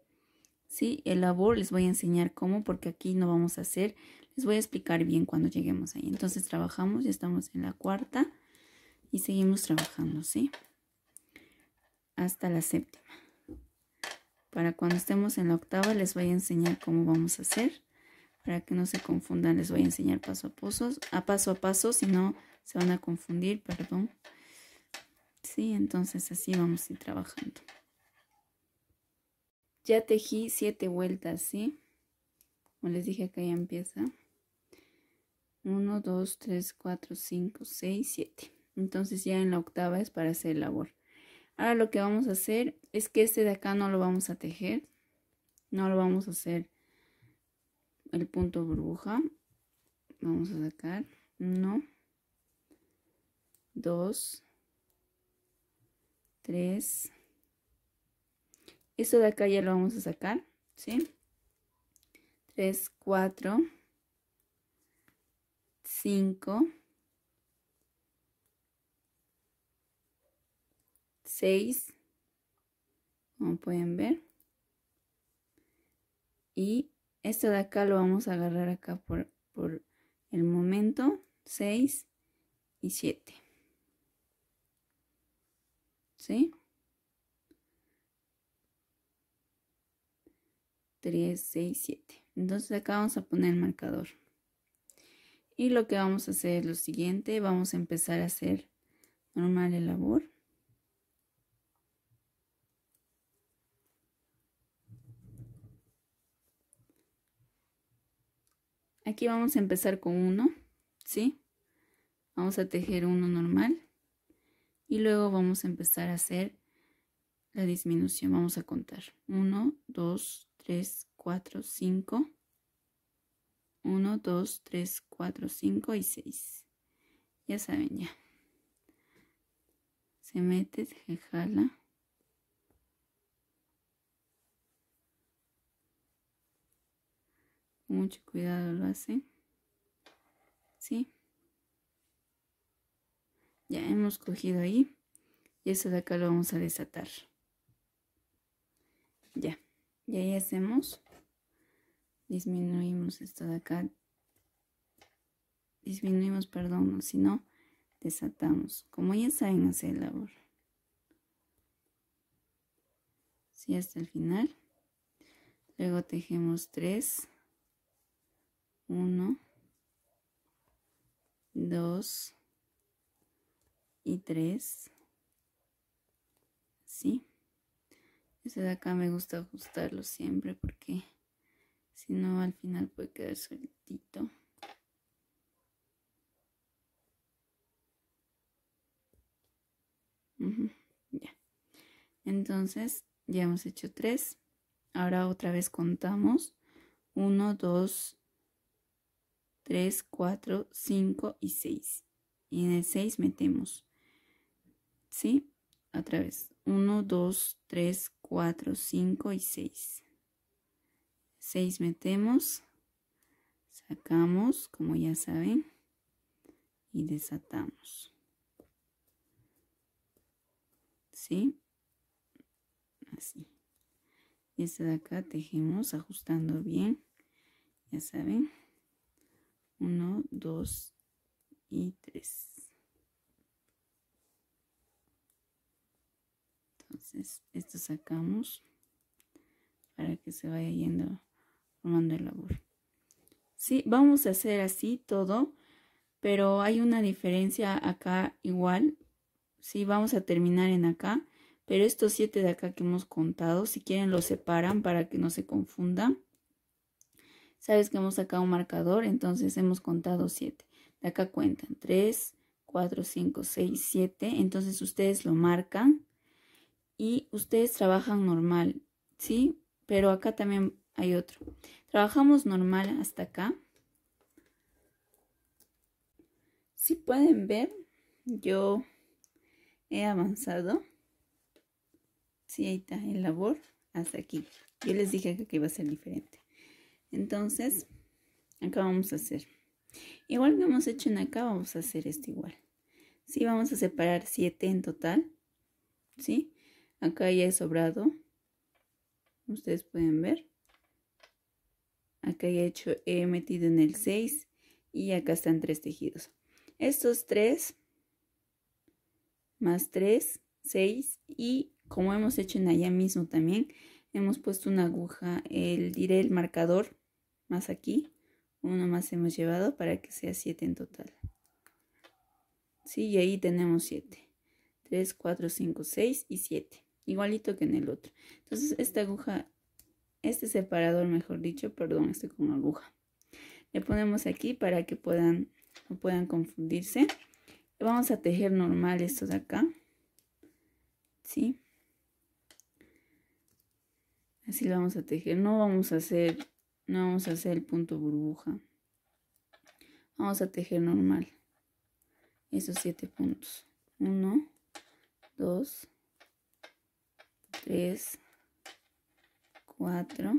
¿Sí? El labor les voy a enseñar cómo porque aquí no vamos a hacer. Les voy a explicar bien cuando lleguemos ahí. Entonces trabajamos. Ya estamos en la cuarta y seguimos trabajando, ¿sí? Hasta la séptima. Para cuando estemos en la octava les voy a enseñar cómo vamos a hacer. Para que no se confundan les voy a enseñar paso a paso, a paso a paso, si no se van a confundir, perdón. Sí, entonces así vamos a ir trabajando. Ya tejí siete vueltas, ¿sí? Como les dije acá ya empieza. 1, 2, 3, 4, 5, 6, 7. Entonces ya en la octava es para hacer labor. Ahora lo que vamos a hacer es que este de acá no lo vamos a tejer. No lo vamos a hacer el punto burbuja. Vamos a sacar uno, dos, tres. Esto de acá ya lo vamos a sacar, ¿sí? Tres, cuatro, cinco. 6, como pueden ver. Y esto de acá lo vamos a agarrar acá por, el momento, 6 y 7. ¿Sí? 3, 6, 7. Entonces acá vamos a poner el marcador. Y lo que vamos a hacer es lo siguiente, vamos a empezar a hacer normal el labor. aquí vamos a empezar con uno ¿sí? vamos a tejer uno normal y luego vamos a empezar a hacer la disminución vamos a contar 1 2 3 4 5 1 2 3 4 5 y 6 ya saben ya se mete se jala mucho cuidado lo hace. ¿Sí? Ya hemos cogido ahí. Y eso de acá lo vamos a desatar. Ya. Y ahí hacemos. Disminuimos esto de acá. Disminuimos, perdón, si no, desatamos. Como ya saben hacer labor. Sí, hasta el final. Luego tejemos tres. 1, 2 y 3. ¿Sí? Ese de acá me gusta ajustarlo siempre porque si no al final puede quedar sueltito. Ya. Entonces ya hemos hecho 3. Ahora otra vez contamos. 1, 2, y 3, 4, 5 y 6. Y en el 6 metemos, ¿sí? a través 1, 2, 3, 4, 5 y 6. 6 metemos, sacamos, como ya saben, y desatamos. ¿Sí? Así. Y esta de acá tejemos ajustando bien, ya saben. Uno, dos y tres. Entonces, esto sacamos para que se vaya yendo formando el labor. Sí, vamos a hacer así todo, pero hay una diferencia acá igual. Sí, vamos a terminar en acá, pero estos siete de acá que hemos contado, si quieren los separan para que no se confundan. Sabes que hemos sacado un marcador, entonces hemos contado 7. De acá cuentan 3, 4, 5, 6, 7. Entonces ustedes lo marcan y ustedes trabajan normal, ¿sí? Pero acá también hay otro. Trabajamos normal hasta acá. Si pueden ver, yo he avanzado. Sí, ahí está, el labor hasta aquí. Yo les dije que iba a ser diferente. Entonces, acá vamos a hacer. Igual que hemos hecho en acá, vamos a hacer esto igual. ¿Sí? Vamos a separar 7 en total. ¿Sí? Acá ya he sobrado. Ustedes pueden ver. Acá ya he, hecho, he metido en el 6 y acá están tres tejidos. Estos tres más tres, 6 y como hemos hecho en allá mismo también, hemos puesto una aguja, el diré el marcador más aquí. Uno más hemos llevado para que sea 7 en total. Sí, y ahí tenemos 7. 3, 4, 5, 6 y 7. Igualito que en el otro. Entonces esta aguja, este separador mejor dicho, perdón, estoy con aguja. Le ponemos aquí para que puedan, no puedan confundirse. Vamos a tejer normal esto de acá. ¿Sí? Así lo vamos a tejer. No vamos a hacer no vamos a hacer el punto burbuja. Vamos a tejer normal. Esos siete puntos. 1, 2, 3, 4,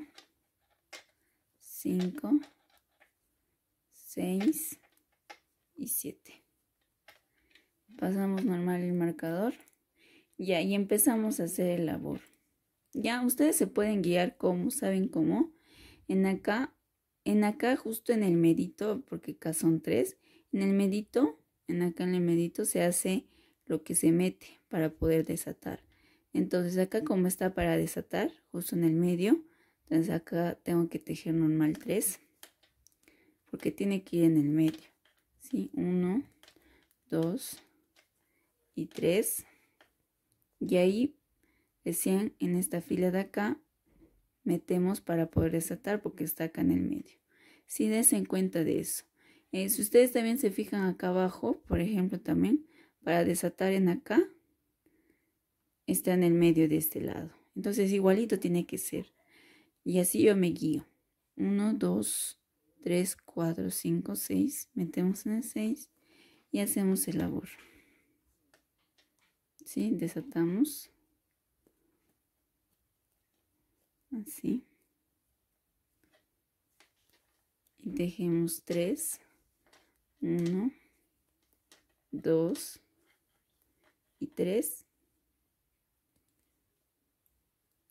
5, 6 y 7. Pasamos normal el marcador. Y ahí empezamos a hacer el labor. Ya, ustedes se pueden guiar como, saben cómo en acá, en acá justo en el medito, porque acá son tres, en el medito, en acá en el medito se hace lo que se mete para poder desatar. Entonces acá como está para desatar, justo en el medio, entonces acá tengo que tejer normal tres, porque tiene que ir en el medio. ¿sí? Uno, dos y tres. Y ahí, decían en esta fila de acá, metemos para poder desatar porque está acá en el medio. Si en cuenta de eso. Eh, si ustedes también se fijan acá abajo, por ejemplo también, para desatar en acá, está en el medio de este lado. Entonces igualito tiene que ser. Y así yo me guío. 1, 2, 3, 4, 5, 6. Metemos en el 6 y hacemos el labor. si, Desatamos. así y dejemos 3 1 2 y 3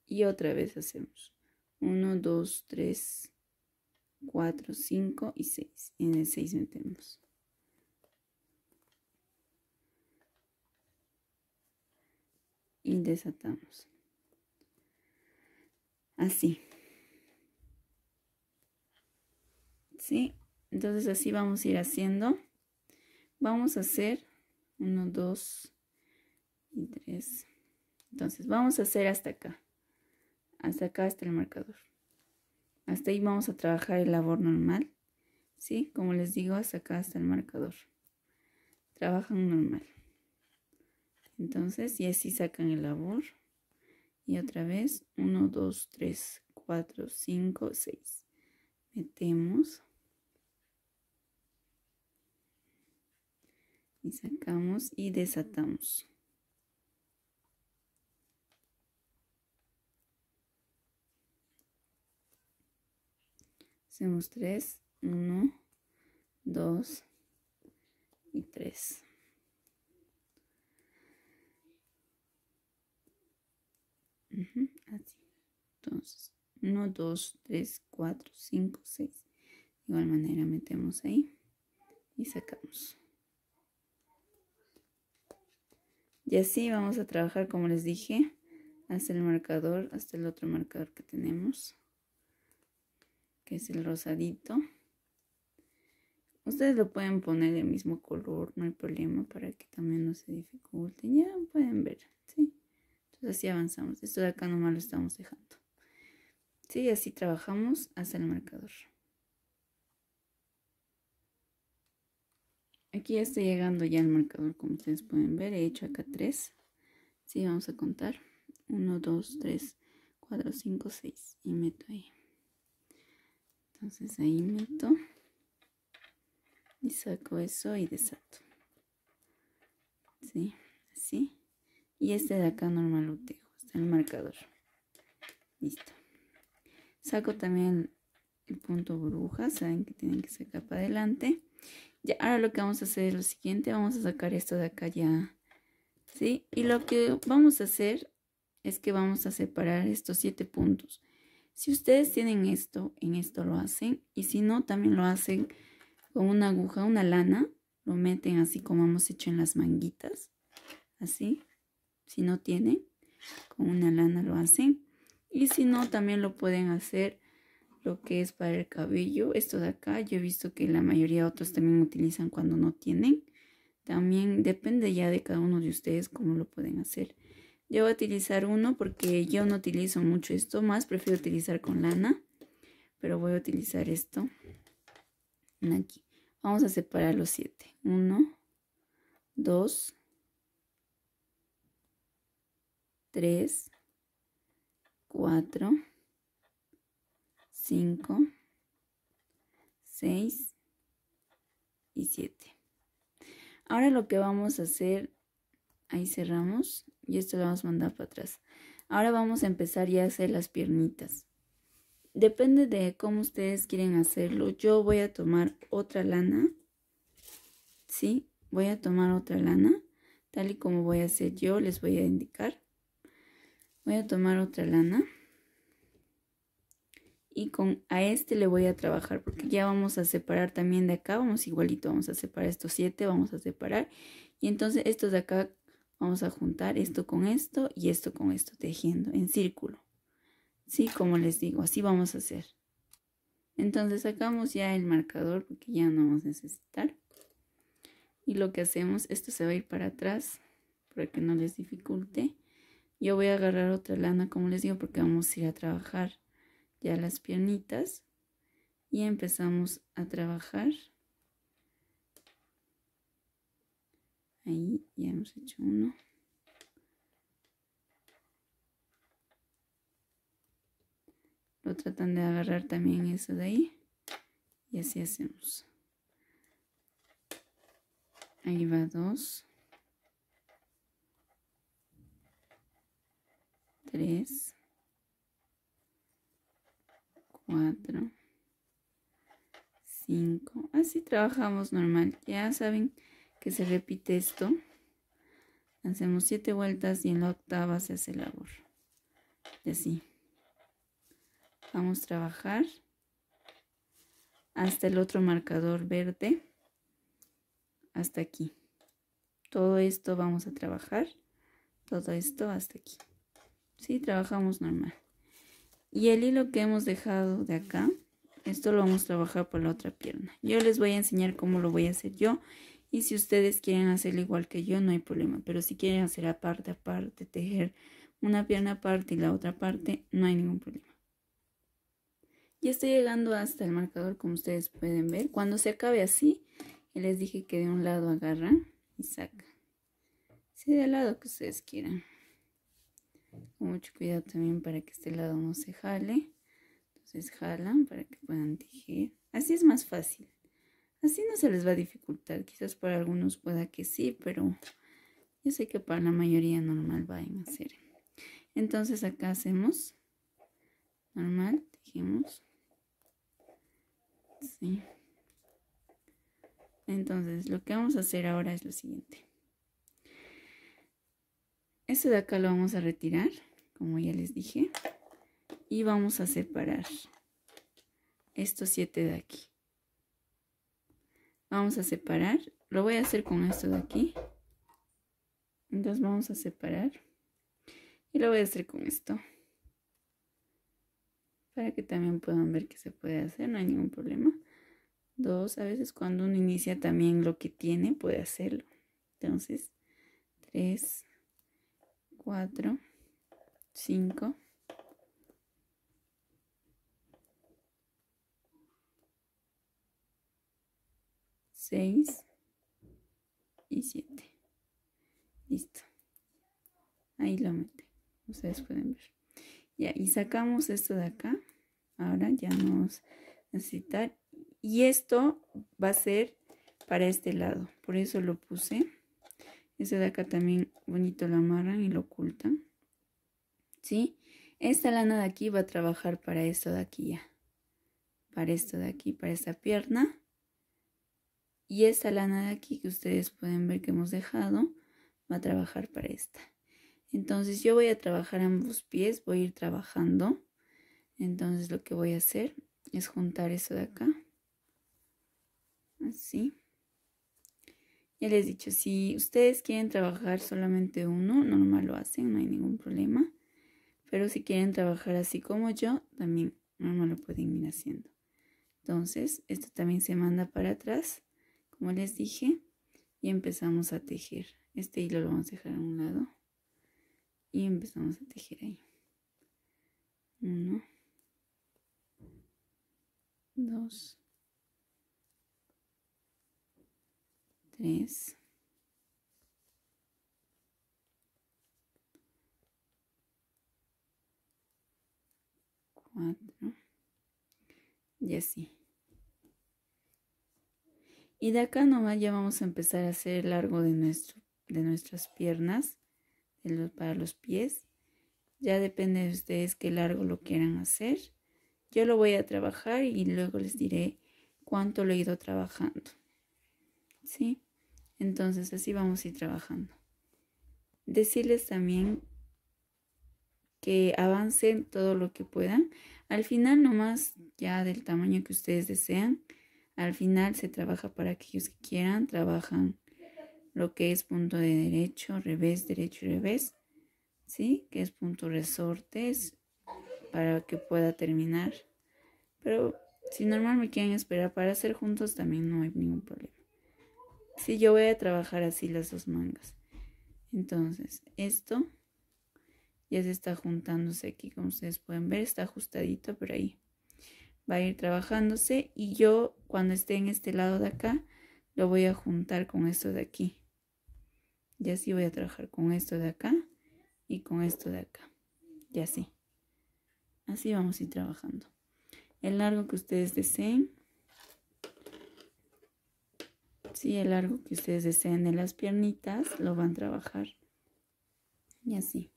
y otra vez hacemos 1 2 3 4 5 y 6 en el 6 metemos y desatamos así. ¿Sí? Entonces así vamos a ir haciendo. Vamos a hacer Uno, dos y tres Entonces vamos a hacer hasta acá. Hasta acá, hasta el marcador. Hasta ahí vamos a trabajar el labor normal. ¿Sí? Como les digo, hasta acá, hasta el marcador. Trabajan normal. Entonces, y así sacan el labor. Y otra vez, 1, 2, 3, 4, 5, 6. Metemos. Y sacamos y desatamos. Hacemos 3, 1, 2 y 3. así. Entonces, 1, 2, 3, 4, 5, 6. De igual manera metemos ahí y sacamos. Y así vamos a trabajar, como les dije, hasta el marcador, hasta el otro marcador que tenemos, que es el rosadito. Ustedes lo pueden poner el mismo color, no hay problema para que también no se dificulte. Ya pueden ver así avanzamos. Esto de acá nomás lo estamos dejando. Sí, así trabajamos hasta el marcador. Aquí ya estoy llegando ya al marcador, como ustedes pueden ver. He hecho acá tres. Sí, vamos a contar. 1, 2, 3, 4, 5, 6. Y meto ahí. Entonces ahí meto. Y saco eso y desato. Sí, así. Y este de acá normal lo dejo. Está el marcador. Listo. Saco también el punto burbuja. Saben que tienen que sacar para adelante. Ya, ahora lo que vamos a hacer es lo siguiente. Vamos a sacar esto de acá ya. ¿Sí? Y lo que vamos a hacer es que vamos a separar estos siete puntos. Si ustedes tienen esto, en esto lo hacen. Y si no, también lo hacen con una aguja, una lana. Lo meten así como hemos hecho en las manguitas. Así si no tienen, con una lana lo hacen. Y si no, también lo pueden hacer lo que es para el cabello. Esto de acá, yo he visto que la mayoría de otros también utilizan cuando no tienen. También depende ya de cada uno de ustedes cómo lo pueden hacer. Yo voy a utilizar uno porque yo no utilizo mucho esto más. Prefiero utilizar con lana. Pero voy a utilizar esto. Aquí. Vamos a separar los siete. Uno, dos, 3, 4, 5, 6 y 7. Ahora lo que vamos a hacer, ahí cerramos y esto lo vamos a mandar para atrás. Ahora vamos a empezar ya a hacer las piernitas. Depende de cómo ustedes quieren hacerlo. Yo voy a tomar otra lana. ¿Sí? Voy a tomar otra lana. Tal y como voy a hacer yo, les voy a indicar. Voy a tomar otra lana. Y con a este le voy a trabajar porque ya vamos a separar también de acá. Vamos igualito, vamos a separar estos siete, vamos a separar. Y entonces estos de acá vamos a juntar esto con esto y esto con esto tejiendo en círculo. Sí, como les digo, así vamos a hacer. Entonces sacamos ya el marcador porque ya no vamos a necesitar. Y lo que hacemos, esto se va a ir para atrás para que no les dificulte. Yo voy a agarrar otra lana, como les digo, porque vamos a ir a trabajar ya las piernitas. Y empezamos a trabajar. Ahí ya hemos hecho uno. Lo tratan de agarrar también eso de ahí. Y así hacemos. Ahí va dos. 3, 4, 5. Así trabajamos normal. Ya saben que se repite esto. Hacemos 7 vueltas y en la octava se hace labor, Y así. Vamos a trabajar hasta el otro marcador verde. Hasta aquí. Todo esto vamos a trabajar. Todo esto hasta aquí. ¿sí? Trabajamos normal. Y el hilo que hemos dejado de acá, esto lo vamos a trabajar por la otra pierna. Yo les voy a enseñar cómo lo voy a hacer yo. Y si ustedes quieren hacerlo igual que yo, no hay problema. Pero si quieren hacer aparte, aparte, tejer una pierna aparte y la otra parte, no hay ningún problema. Ya estoy llegando hasta el marcador, como ustedes pueden ver. Cuando se acabe así, les dije que de un lado agarra y saca. Si sí, del lado que ustedes quieran con mucho cuidado también para que este lado no se jale entonces jalan para que puedan tejer así es más fácil así no se les va a dificultar quizás para algunos pueda que sí pero yo sé que para la mayoría normal va a hacer entonces acá hacemos normal tejemos entonces lo que vamos a hacer ahora es lo siguiente este de acá lo vamos a retirar, como ya les dije. Y vamos a separar estos siete de aquí. Vamos a separar. Lo voy a hacer con esto de aquí. Entonces vamos a separar. Y lo voy a hacer con esto. Para que también puedan ver que se puede hacer, no hay ningún problema. Dos, a veces cuando uno inicia también lo que tiene, puede hacerlo. Entonces, tres, 4, 5, 6 y 7. Listo. Ahí lo metí. Ustedes pueden ver. y sacamos esto de acá. Ahora ya nos necesitar. Y esto va a ser para este lado. Por eso lo puse. Este de acá también bonito lo amarran y lo ocultan. ¿Sí? Esta lana de aquí va a trabajar para esto de aquí ya. Para esto de aquí, para esta pierna. Y esta lana de aquí que ustedes pueden ver que hemos dejado, va a trabajar para esta. Entonces yo voy a trabajar ambos pies, voy a ir trabajando. Entonces lo que voy a hacer es juntar eso de acá. Así. Ya les he dicho, si ustedes quieren trabajar solamente uno, normal lo hacen, no hay ningún problema. Pero si quieren trabajar así como yo, también normal lo pueden ir haciendo. Entonces, esto también se manda para atrás, como les dije, y empezamos a tejer. Este hilo lo vamos a dejar a un lado y empezamos a tejer ahí. Uno, dos, 3. 4, Y así. Y de acá nomás ya vamos a empezar a hacer el largo de, nuestro, de nuestras piernas, los, para los pies. Ya depende de ustedes qué largo lo quieran hacer. Yo lo voy a trabajar y luego les diré cuánto lo he ido trabajando. ¿Sí? Entonces así vamos a ir trabajando. Decirles también que avancen todo lo que puedan. Al final nomás ya del tamaño que ustedes desean. Al final se trabaja para aquellos que quieran. Trabajan lo que es punto de derecho, revés, derecho y revés. ¿Sí? Que es punto resortes para que pueda terminar. Pero si normal me quieren esperar para hacer juntos también no hay ningún problema. Si sí, yo voy a trabajar así las dos mangas. Entonces, esto ya se está juntándose aquí, como ustedes pueden ver, está ajustadito, por ahí va a ir trabajándose. Y yo, cuando esté en este lado de acá, lo voy a juntar con esto de aquí. Y así voy a trabajar con esto de acá y con esto de acá. Y así. Así vamos a ir trabajando. El largo que ustedes deseen. Sí, el largo que ustedes deseen de las piernitas lo van a trabajar. Y así.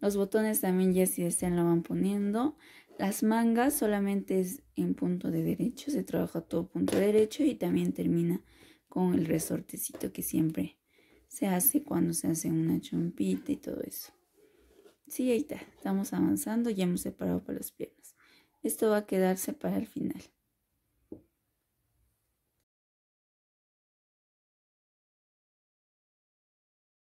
Los botones también ya si desean lo van poniendo. Las mangas solamente es en punto de derecho, se trabaja todo punto de derecho y también termina con el resortecito que siempre se hace cuando se hace una chompita y todo eso. Sí, ahí está, estamos avanzando, ya hemos separado para las piernas. Esto va a quedarse para el final.